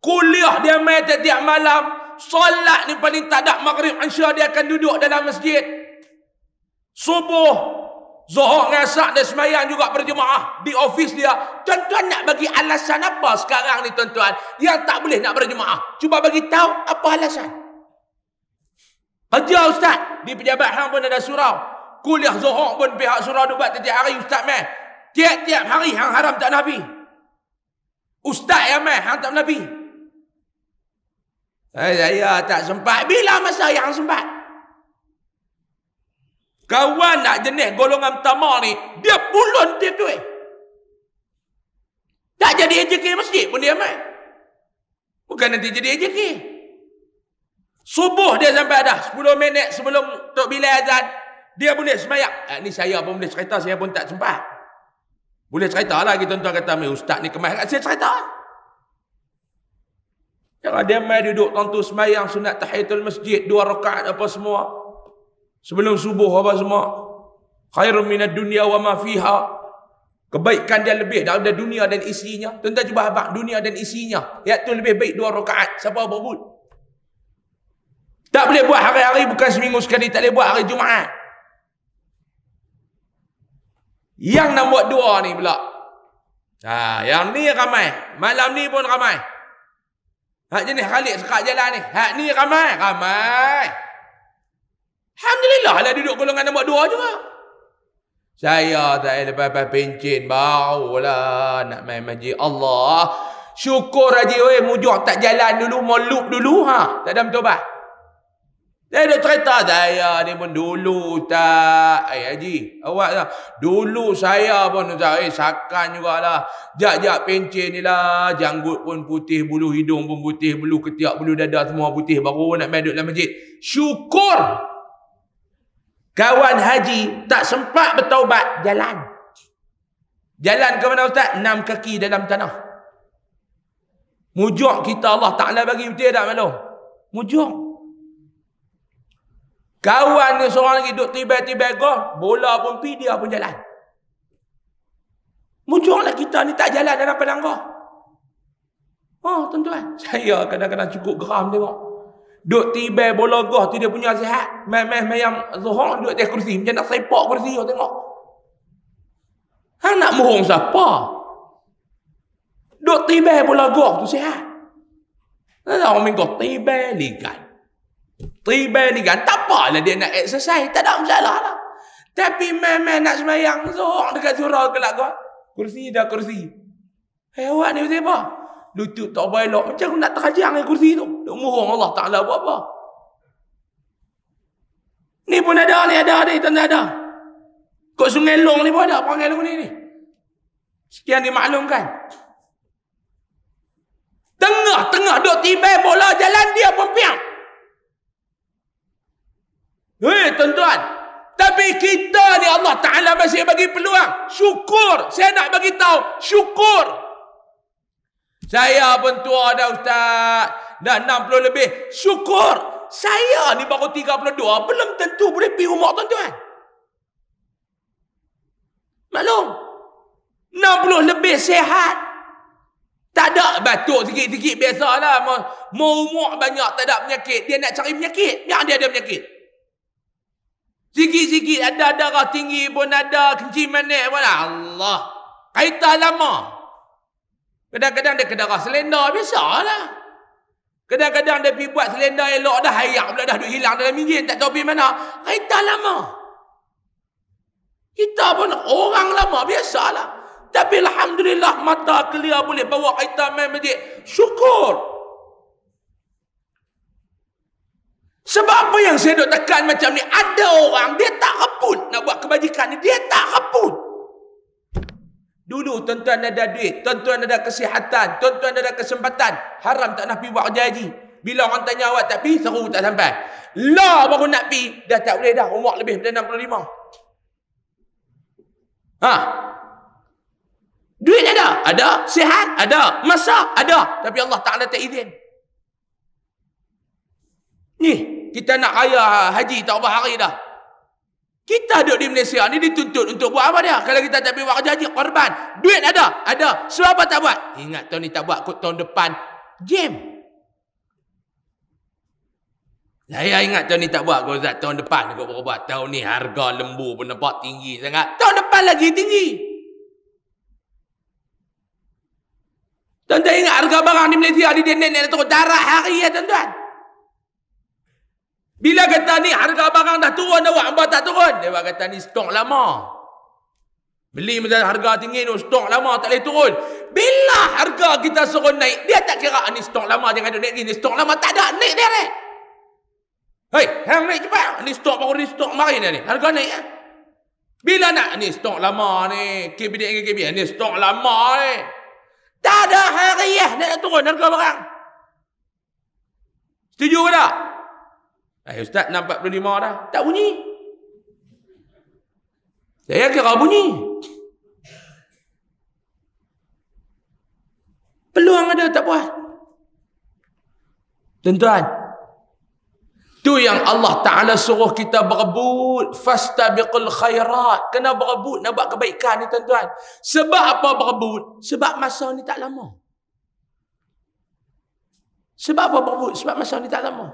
Kuliah dia main tiap-tiap malam. Solat ni paling tak ada maghrib. Insya dia akan duduk dalam masjid. Subuh. Zohor dengan dan Semayang juga berjemaah. Di ofis dia. Tuan-tuan nak bagi alasan apa sekarang ni tuan-tuan? Yang tak boleh nak berjemaah. Cuba bagi tahu apa alasan. Kerja ustaz di pejabat hang pun ada surau. Kuliah zohok pun pihak surau debat tiap hari ustaz meh. Tiap-tiap hari hang haram tak nabi. Ustaz yang meh hang tak nabi. Eh, saya tak sempat. Bila masa yang sempat? Kawan nak jenis golongan pertama ni, dia pulun dia tu eh. Tak jadi AJK masjid pun dia meh. Bukan nanti jadi AJK. Bukan Subuh dia sampai dah. 10 minit sebelum Tok Bilal azan. Dia boleh semayak. Eh, ni saya pun boleh cerita. Saya pun tak sempat. Boleh cerita lah. Kita tuan kata. Ustaz ni kemas. Saya cerita. Kalau dia mai duduk tentu semayang sunat tahiyatul masjid dua rakaat apa semua sebelum subuh apa semua khairum minad dunya wa ma fiha kebaikan dia lebih daripada dunia dan isinya tuan-tuan cuba habaq dunia dan isinya iaitu lebih baik dua rakaat siapa berbuat tak boleh buat hari-hari bukan seminggu sekali. Tak boleh buat hari Jumaat. Yang nak buat dua ni pula. Ha, yang ni ramai. Malam ni pun ramai. Hak jenis Khalid sekat jalan ni. Hak ni ramai. Ramai. Alhamdulillah lah duduk golongan nak buat dua juga. Saya tak ada lepas-lepas pencin. Barulah nak main majlis Allah. Syukur aja weh mujur tak jalan dulu, mau loop dulu ha. Tak ada bertobat. Eh, dia ada cerita saya ni pun dulu tak. Eh Haji, awak lah. Dulu saya pun tak. Eh sakan jugalah. Jak-jak pencin ni lah. Janggut pun putih, bulu hidung pun putih, bulu ketiak, bulu dada semua putih. Baru nak main duduk dalam masjid. Syukur. Kawan Haji tak sempat bertaubat jalan. Jalan ke mana Ustaz? Enam kaki dalam tanah. Mujuk kita Allah Ta'ala bagi betul tak maklum? Mujuk. Kawan ni seorang lagi duduk tiba-tiba goh, bola pun pi dia pun jalan. Mujurlah kita ni tak jalan dalam padang goh. Oh, tuan-tuan, saya kadang-kadang cukup geram tengok. Duduk tiba bola goh tu dia punya sihat. Memeh mayam Zuhur duduk di kursi macam nak sepak kursi kau tengok. Ha nak mohong siapa? Duduk tiba bola goh tu sihat. Ada orang minggu tiba kan? tiba ni kan tak apalah dia nak exercise tak ada masalah lah tapi memang nak semayang zuhur dekat surau ke lah kau kursi dah kursi hewan ni apa lutut tak belok macam aku nak terajang ni kursi tu duk murung Allah Ta'ala buat apa ni pun ada ni ada ni tak ada kot sungai long ni pun ada panggil lu ni ni sekian dimaklumkan tengah-tengah duk tiba bola jalan dia pun piang Hei tuan-tuan. Tapi kita ni Allah Ta'ala masih bagi peluang. Syukur. Saya nak bagi tahu. Syukur. Saya pun tua dah ustaz. Dah 60 lebih. Syukur. Saya ni baru 32. Belum tentu boleh pergi umur tuan-tuan. Maklum. 60 lebih sehat. Tak ada batuk sikit-sikit biasalah. Mau umur banyak tak ada penyakit. Dia nak cari penyakit. Yang dia ada penyakit. Sikit-sikit ada darah tinggi pun ada kencing manis pun ada. Allah. Kaitan lama. Kadang-kadang dia kedarah selendah biasalah. Kadang-kadang dia pergi buat selendah elok dah hayak pula dah duit hilang dalam minggu tak tahu pergi mana. Kaitan lama. Kita pun orang lama biasalah. Tapi Alhamdulillah mata kelihatan boleh bawa kaitan main masjid. Syukur. saya duk tekan macam ni ada orang dia tak reput nak buat kebajikan ni dia tak reput dulu tuan-tuan ada duit tuan-tuan ada kesihatan tuan-tuan ada kesempatan haram tak nak pergi buat kerja haji bila orang tanya awak tak pergi seru tak sampai lah baru nak pergi dah tak boleh dah umur lebih dari 65 ha duit ada ada sihat ada masa ada tapi Allah Ta'ala tak izin ni kita nak kaya ha, haji tak berapa hari dah. Kita duduk di Malaysia ni dituntut untuk buat apa dia? Kalau kita tak pergi buat haji, korban. Duit ada, ada. So apa tak buat? Ingat tahun ni tak buat, kot tahun depan. Game. Saya ingat tahun ni tak buat, kot Tahun depan kot berubat. Tahun ni harga lembu pun nampak tinggi sangat. Tahun depan lagi tinggi. Tuan-tuan ingat harga barang di Malaysia, di Denet, ni turun darah hari ya tuan-tuan. Bila kata ni harga barang dah turun awak hamba tak turun. Dia buat kata ni stok lama. Beli macam harga tinggi ni stok lama tak boleh turun. Bila harga kita suruh naik, dia tak kira ah, ni stok lama jangan duduk ni. Ni stok lama tak ada naik dia ni. Hei, hang naik cepat. Ni stok baru ni stok mari ni. Harga naik eh? Bila nak ni stok lama ni. KBD ke KBD ni stok lama ni. Tak ada hari ya eh, nak turun harga barang. Setuju ke tak? Eh ustaz nampak 45 dah. Tak bunyi. Saya kira bunyi. Peluang ada tak buat? Tentuan Tu yang Allah Ta'ala suruh kita berebut. Fastabiqul khairat. Kena berebut nak buat kebaikan ni tuan-tuan. Sebab apa berebut? Sebab masa ni tak lama. Sebab apa berebut? Sebab masa ni tak lama.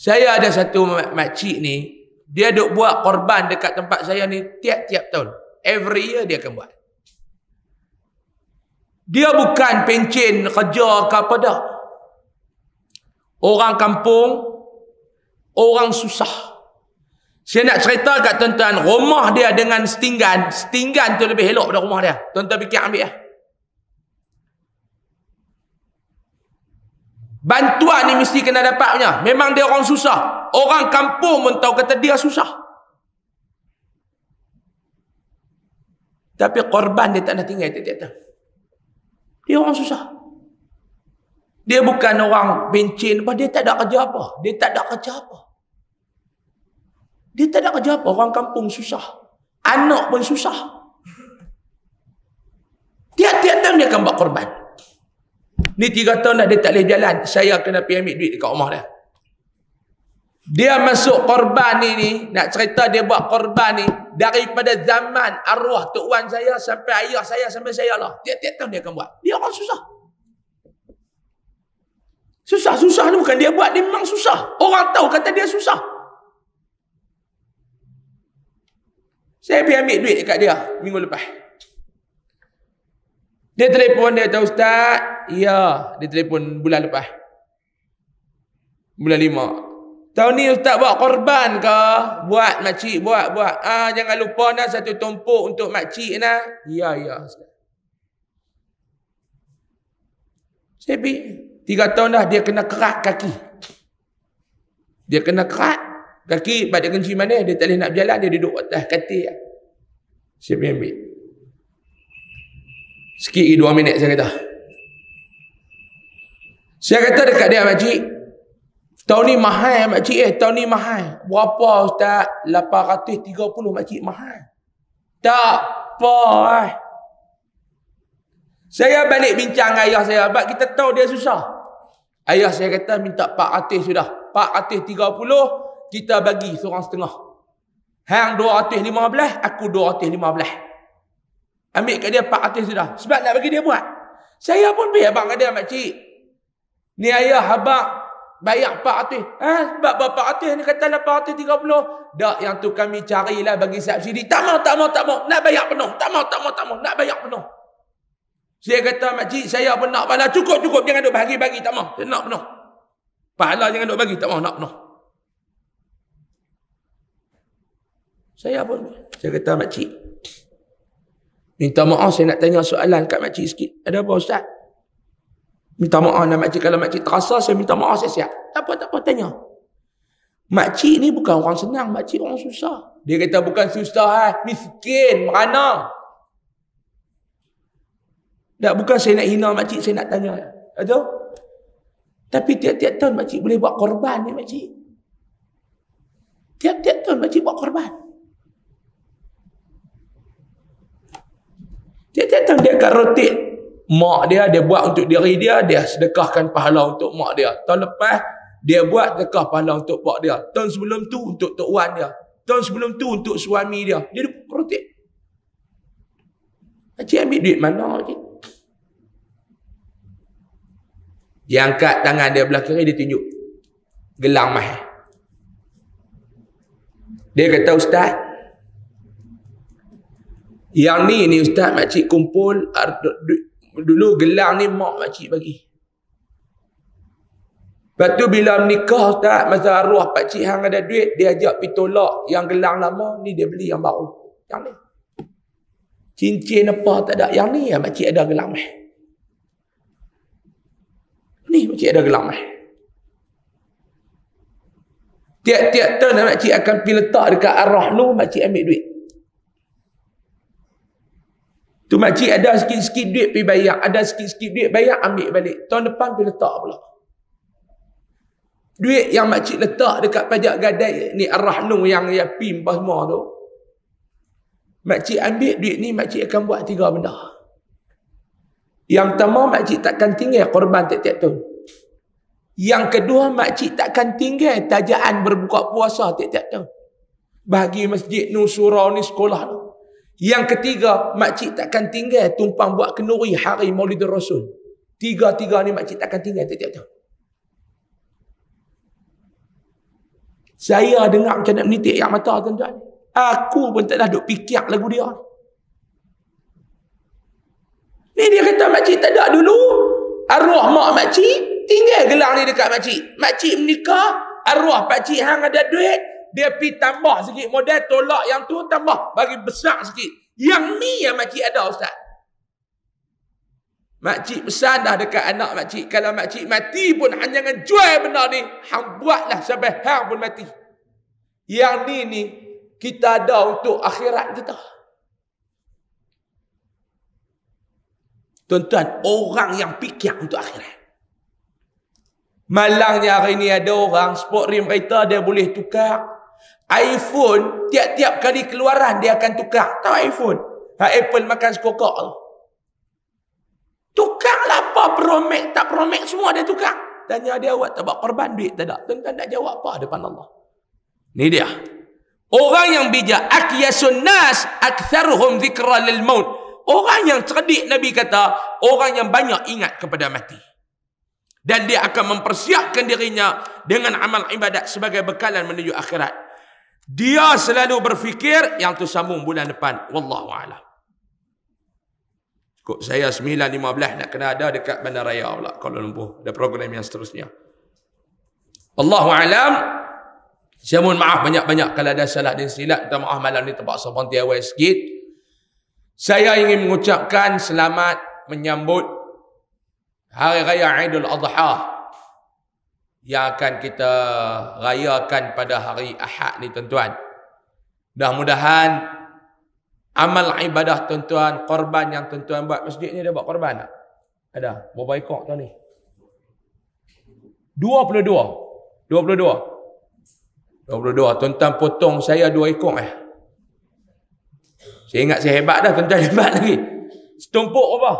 Saya ada satu makcik ni, dia duk buat korban dekat tempat saya ni tiap-tiap tahun. Every year dia akan buat. Dia bukan pencin kerja ke apa dah. Orang kampung, orang susah. Saya nak cerita kat tuan-tuan, rumah dia dengan setinggan, setinggan tu lebih elok daripada rumah dia. Tuan-tuan fikir ambil lah. Ya. Bantuan ni mesti kena dapatnya. Memang dia orang susah. Orang kampung pun tahu kata dia susah. Tapi korban dia tak nak tinggal tak tahu. Dia orang susah. Dia bukan orang bencin apa. Dia tak ada kerja apa. Dia tak ada kerja apa. Dia tak ada kerja apa. Orang kampung susah. Anak pun susah. Tiap-tiap tahun dia akan buat korban. Ni tiga tahun dah dia tak boleh jalan. Saya kena pergi ambil duit dekat rumah dia. Dia masuk korban ni ni. Nak cerita dia buat korban ni. Daripada zaman arwah Tok Wan saya sampai ayah saya sampai saya lah. Tiap-tiap tahun dia akan buat. Dia orang susah. Susah-susah ni bukan dia buat. Dia memang susah. Orang tahu kata dia susah. Saya pergi ambil duit dekat dia minggu lepas. Dia telefon dia tahu Ustaz, Ya, dia telefon bulan lepas. Bulan lima. Tahun ni ustaz buat korban ke? Buat makcik, buat, buat. Ah Jangan lupa nak satu tumpuk untuk makcik nak. Ya, ya. Saya Tiga tahun dah dia kena kerak kaki. Dia kena kerak kaki. Pada kenci mana dia tak boleh nak berjalan. Dia duduk atas katil. Saya pergi ambil. Sikit lagi dua minit saya kata. Saya saya kata dekat dia cik Tahun ni mahal eh, cik eh Tahun ni mahal Berapa ustaz? 830 cik mahal Tak apa eh Saya balik bincang dengan ayah saya Sebab kita tahu dia susah Ayah saya kata minta 400 sudah 430 kita bagi seorang setengah Hang 215 aku 215 Ambil kat dia 400 sudah Sebab nak bagi dia buat saya pun pergi dia kata cik. Ni ayah habak bayar 400. Ah ha? sebab bapak atih ni kata 830. Dak yang tu kami carilah bagi subsidi. Tak mau tak mau tak mau. Nak bayar penuh. Tak mau tak mau tak mau. Nak bayar penuh. Saya kata mak cik saya pun nak pahala cukup cukup jangan duk bagi-bagi tak mau. Saya nak penuh. Pahala jangan duk bagi tak mau nak penuh. Saya pun saya kata mak cik Minta maaf saya nak tanya soalan kat mak cik sikit. Ada apa ustaz? Minta maaf lah makcik. Kalau makcik terasa, saya minta maaf saya siap. Tak apa, tak apa. Tanya. Makcik ni bukan orang senang. Makcik orang susah. Dia kata bukan susah. Eh. Miskin. Merana. Tak bukan saya nak hina makcik. Saya nak tanya. Ada? Tapi tiap-tiap tahun makcik boleh buat korban ni makcik. Tiap-tiap tahun makcik buat korban. Tiap-tiap tahun dia akan rotate mak dia dia buat untuk diri dia dia sedekahkan pahala untuk mak dia tahun lepas dia buat sedekah pahala untuk pak dia tahun sebelum tu untuk tok wan dia tahun sebelum tu untuk suami dia dia protek Haji ambil duit mana Haji? Dia angkat tangan dia belakang kiri, dia tunjuk. Gelang mahal. Dia kata, Ustaz, yang ni ni Ustaz, makcik kumpul Dulu gelang ni mak makcik bagi. Lepas tu bila menikah ustaz, masa arwah pakcik hang ada duit, dia ajak pergi tolak yang gelang lama, ni dia beli yang baru. Yang ni. Cincin apa tak ada. Yang ni yang makcik ada gelang meh. Ni makcik ada gelang meh. Tiap-tiap tahun makcik akan pergi letak dekat arwah lu, makcik ambil duit. Tu makcik ada sikit-sikit duit pergi bayar. Ada sikit-sikit duit bayar ambil balik. Tahun depan pergi letak pula. Duit yang makcik letak dekat pajak gadai ni ar-rahnu yang ya pin semua tu. Makcik ambil duit ni makcik akan buat tiga benda. Yang pertama makcik takkan tinggal korban tiap-tiap tu. Yang kedua makcik takkan tinggal tajaan berbuka puasa tiap-tiap tu. Bagi masjid ni surau ni sekolah ni. Yang ketiga, makcik takkan tinggal tumpang buat kenuri hari Maulidur Rasul. Tiga-tiga ni makcik takkan tinggal tiap-tiap Saya dengar macam nak menitik yang mata tuan-tuan. Aku pun tak dah duk fikir lagu dia. Ni dia kata makcik tak ada dulu. Arwah mak makcik tinggal gelang ni dekat makcik. Makcik menikah, arwah pakcik hang ada duit, dia pi tambah sikit model tolak yang tu tambah bagi besar sikit yang ni yang makcik ada ustaz makcik pesan dah dekat anak makcik kalau makcik mati pun hanya jangan jual benda ni hang buatlah sampai hang pun mati yang ni ni kita ada untuk akhirat kita Tuan-tuan, orang yang fikir untuk akhirat. Malangnya hari ni ada orang, sport rim kereta dia boleh tukar iPhone tiap-tiap kali keluaran dia akan tukar. Tahu iPhone? Ha, Apple makan sekokok tu. Tukar lah apa Pro tak Pro Max semua dia tukar. Tanya dia awak tak buat korban duit tak ada. Tuan-tuan nak jawab apa depan Allah. Ni dia. Orang yang bijak akyasun nas aktharuhum zikra lil maut. Orang yang cerdik Nabi kata, orang yang banyak ingat kepada mati. Dan dia akan mempersiapkan dirinya dengan amal ibadat sebagai bekalan menuju akhirat. Dia selalu berfikir yang tu sambung bulan depan. Wallahu a'lam. Cukup saya 9.15 nak kena ada dekat bandar raya pula Kuala Lumpur. Ada program yang seterusnya. Wallahu a'lam. Saya mohon maaf banyak-banyak kalau ada salah dan silap. Minta maaf malam ni terpaksa berhenti awal sikit. Saya ingin mengucapkan selamat menyambut Hari Raya Aidul Adha yang akan kita rayakan pada hari Ahad ni tuan-tuan. Mudah-mudahan amal ibadah tuan-tuan, korban yang tuan-tuan buat masjid ni dah buat korban tak? Ada. Berapa ekor tuan ni? 22. 22. 22. Tuan-tuan potong saya dua ekor eh. Saya ingat saya hebat dah. Tuan-tuan hebat lagi. Setumpuk apa?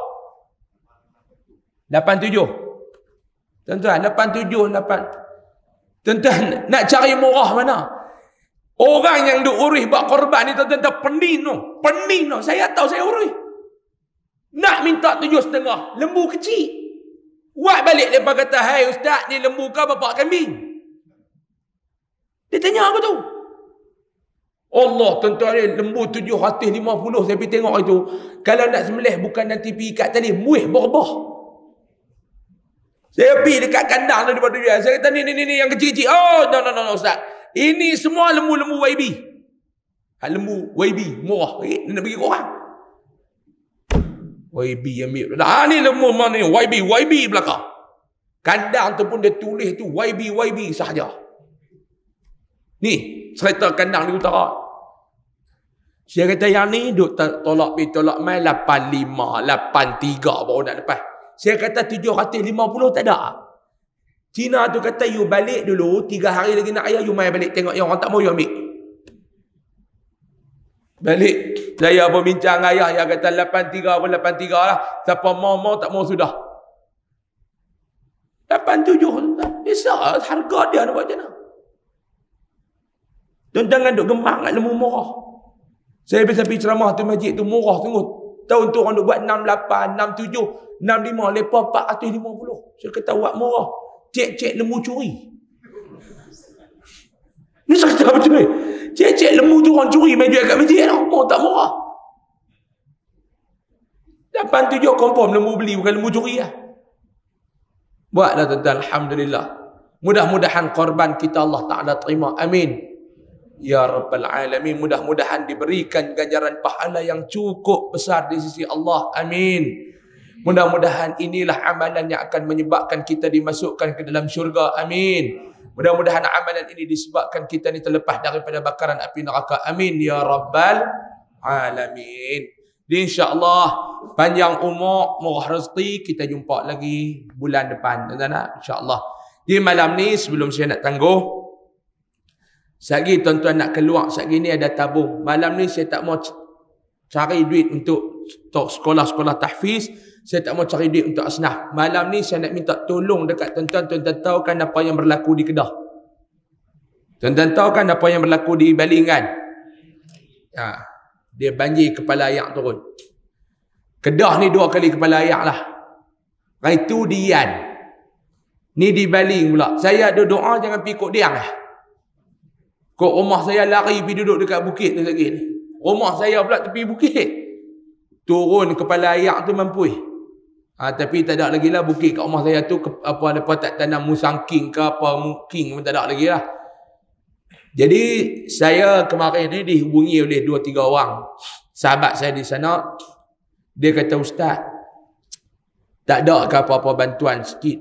8, 7. Tuan-tuan, 8, 7, 8. Tuan-tuan, nak cari murah mana? Orang yang duk urih buat korban ni, tuan-tuan, tak pening tu. Pening tu. Saya tahu saya urih. Nak minta tujuh setengah. Lembu kecil. Buat balik lepas kata, hai ustaz, ni lembu kau bapak kambing. Dia tanya apa tu? Allah tuan-tuan ni lembu puluh. saya pergi tengok itu. Kalau nak sembelih bukan nanti pergi kat tadi muih berbah. Saya pergi dekat kandang lah daripada dia. Saya kata ni ni ni, ni yang kecil-kecil. Oh, no no no no ustaz. Ini semua lembu-lembu YB. Hal lembu YB murah. Eh, dia nak bagi korang. YB yang mirip. Dah ni lembu mana ni? YB YB belaka. Kandang tu pun dia tulis tu YB YB sahaja. Ni, cerita kandang di utara. Saya kata yang ni duk tolak pi tolak mai 85, 83 baru nak lepas. Saya kata 750 tak ada. Cina tu kata you balik dulu, tiga hari lagi nak ayah, you mai balik tengok yang orang tak mau you ambil. Balik. Saya berbincang dengan ayah yang kata 83 pun 83 lah. Siapa mau mau tak mau sudah. 87 tujuh Bisa lah, harga dia nak buat macam mana. Tuan jangan duk gemar kat lemu murah. Saya biasa pergi ceramah tu masjid tu murah tengok. Tahun tu orang duk buat 68, 67. 65 lepas 450 saya kata wak murah cek-cek lembu curi ni saya kata macam ni cek-cek lembu tu orang curi main jual kat masjid ya, eh? no? tak murah 87 confirm lembu beli bukan lembu curi lah eh? buatlah tuan Alhamdulillah mudah-mudahan korban kita Allah Ta'ala terima amin Ya Rabbal Alamin mudah-mudahan diberikan ganjaran pahala yang cukup besar di sisi Allah amin Mudah-mudahan inilah amalan yang akan menyebabkan kita dimasukkan ke dalam syurga. Amin. Mudah-mudahan amalan ini disebabkan kita ni terlepas daripada bakaran api neraka. Amin. Ya Rabbal Alamin. Jadi insyaAllah panjang umur, murah rezeki kita jumpa lagi bulan depan. Tuan-tuan nak? InsyaAllah. Di malam ni sebelum saya nak tangguh. Sekejap tuan-tuan nak keluar, sekejap ni ada tabung. Malam ni saya tak mau cari duit untuk sekolah-sekolah tahfiz. Saya tak mau cari duit untuk asnaf. Malam ni saya nak minta tolong dekat tuan-tuan tuan-tuan tahukan apa yang berlaku di Kedah. Tuan-tuan kan apa yang berlaku di Balingan. Ha. Ya, dia banjir kepala ayak turun. Kedah ni dua kali kepala ayak lah. Raitu di Yan. Ni di Baling pula. Saya ada doa jangan pergi kot diang lah. Kok rumah saya lari pergi duduk dekat bukit tu sakit ni. Rumah saya pula tepi bukit. Turun kepala ayak tu mampu. Eh. Ha, tapi tak ada lagi lah bukit kat rumah saya tu ke, apa lepas tak tanam musang king ke apa king pun tak ada lagi lah. Jadi saya kemarin ni dihubungi oleh dua tiga orang sahabat saya di sana dia kata ustaz tak ada ke apa-apa bantuan sikit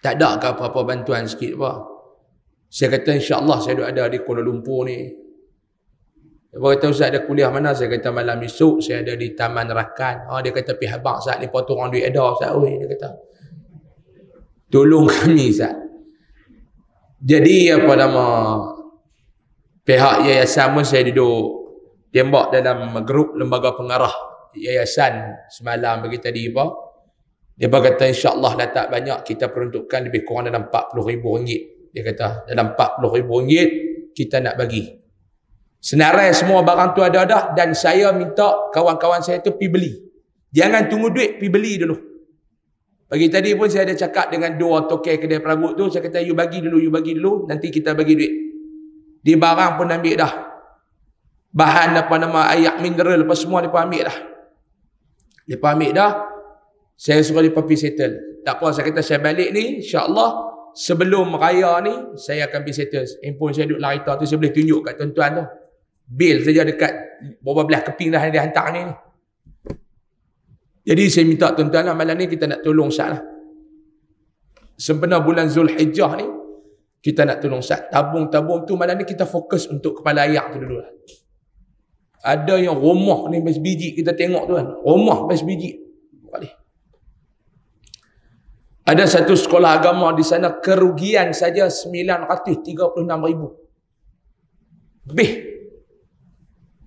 tak ada ke apa-apa bantuan sikit apa saya kata insyaallah saya ada di Kuala Lumpur ni dia kata, Ustaz ada kuliah mana? Saya kata, malam esok saya ada di Taman Rakan. Ha, dia kata, pergi habak Ustaz. Dia potong orang duit edar Saya, oh dia kata, tolong kami Ustaz. Jadi, apa nama pihak yayasan pun saya duduk tembak dalam grup lembaga pengarah yayasan semalam bagi tadi apa. Dia berkata, insyaAllah dah tak banyak. Kita peruntukkan lebih kurang dalam ribu ringgit. Dia kata, dalam ribu ringgit kita nak bagi Senarai semua barang tu ada dah dan saya minta kawan-kawan saya tu pi beli. Jangan tunggu duit, pi beli dulu. Pagi tadi pun saya ada cakap dengan dua tokek kedai perabot tu. Saya kata, you bagi dulu, you bagi dulu. Nanti kita bagi duit. Dia barang pun ambil dah. Bahan apa nama, ayak mineral, lepas semua dia pun ambil dah. Dia pun ambil dah. Saya suruh dia pergi settle. Tak apa, saya kata saya balik ni, insyaAllah. Sebelum raya ni, saya akan pergi settle. Handphone saya duduk larita tu, saya boleh tunjuk kat tuan-tuan tu bil saja dekat berapa belah keping dah dia hantar ni. Jadi saya minta tuan-tuan lah malam ni kita nak tolong Sat lah. Sempena bulan Zulhijjah ni, kita nak tolong Sat. Tabung-tabung tu malam ni kita fokus untuk kepala ayak tu dulu lah. Ada yang rumah ni best biji kita tengok tuan. Rumah best biji. Boleh. Ada satu sekolah agama di sana kerugian saja 936 ribu. Lebih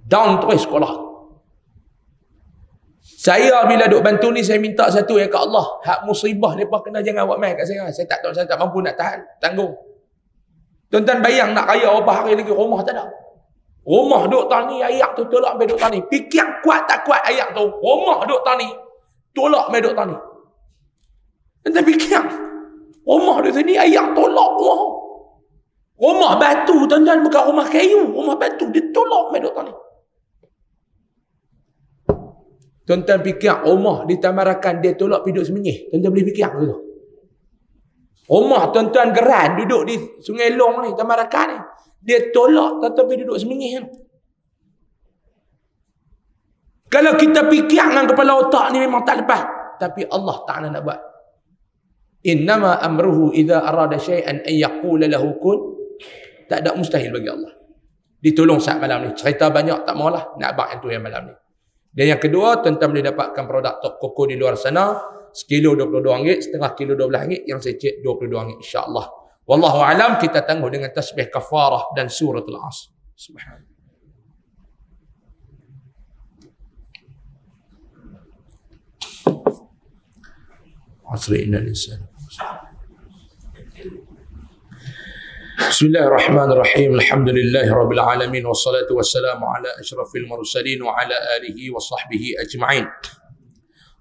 down terus sekolah saya bila duk bantu ni saya minta satu ya kat Allah hak musibah depa kena jangan buat main kat saya saya tak tahu saya tak mampu nak tahan tanggung tuan-tuan bayang nak raya apa? hari lagi rumah tak ada rumah duk tani ayak tu tolak sampai duk tani fikir kuat tak kuat ayak tu rumah duk tani tolak sampai duk tani tuan-tuan fikir rumah duk sini ayak tolak rumah rumah batu tuan-tuan bukan rumah kayu rumah batu dia tolak sampai duk tani Tuan-tuan fikir rumah di tamarakan dia tolak duduk semenyih. Tuan-tuan boleh fikir tu. Rumah tuan-tuan geran duduk di sungai long ni, tamarakan ni. Dia tolak tuan-tuan pergi duduk semenyih. Kalau kita fikir dengan kepala otak ni memang tak lepas. Tapi Allah Ta'ala nak buat. Innama amruhu idza arada syai'an an yaqula lahu kun. Tak ada mustahil bagi Allah. Ditolong saat malam ni. Cerita banyak tak maulah nak buat yang tu yang malam ni. Dan yang kedua, tuan-tuan boleh dapatkan produk top koko di luar sana. Sekilo dua 22 setengah kilo dua belah 12 yang dua puluh dua 22 insyaAllah. Wallahu alam kita tangguh dengan tasbih kafarah dan suratul al-asr. Subhanallah. عصر إن الإنسان بسم الله الرحمن الرحيم الحمد لله رب العالمين والصلاة والسلام على أشرف المرسلين وعلى آله وصحبه أجمعين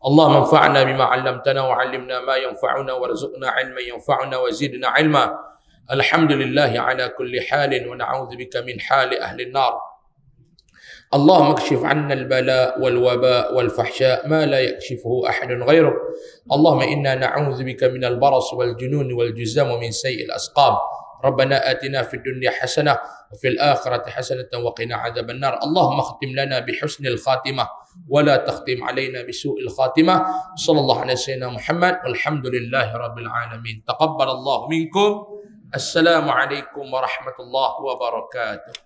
اللهم انفعنا بما علمتنا وعلمنا ما ينفعنا وارزقنا علما ينفعنا وزدنا علما الحمد لله على كل حال ونعوذ بك من حال أهل النار اللهم اكشف عنا البلاء والوباء والفحشاء ما لا يكشفه احد غيرك اللهم انا نعوذ بك من البرص والجنون والجزام ومن سيء الاسقام ربنا آتنا في الدنيا حسنة وفي الآخرة حسنة وقنا عذاب النار اللهم اختم لنا بحسن الخاتمة ولا تختم علينا بسوء الخاتمة صلى الله على سيدنا محمد والحمد لله رب العالمين تقبل الله منكم السلام عليكم ورحمة الله وبركاته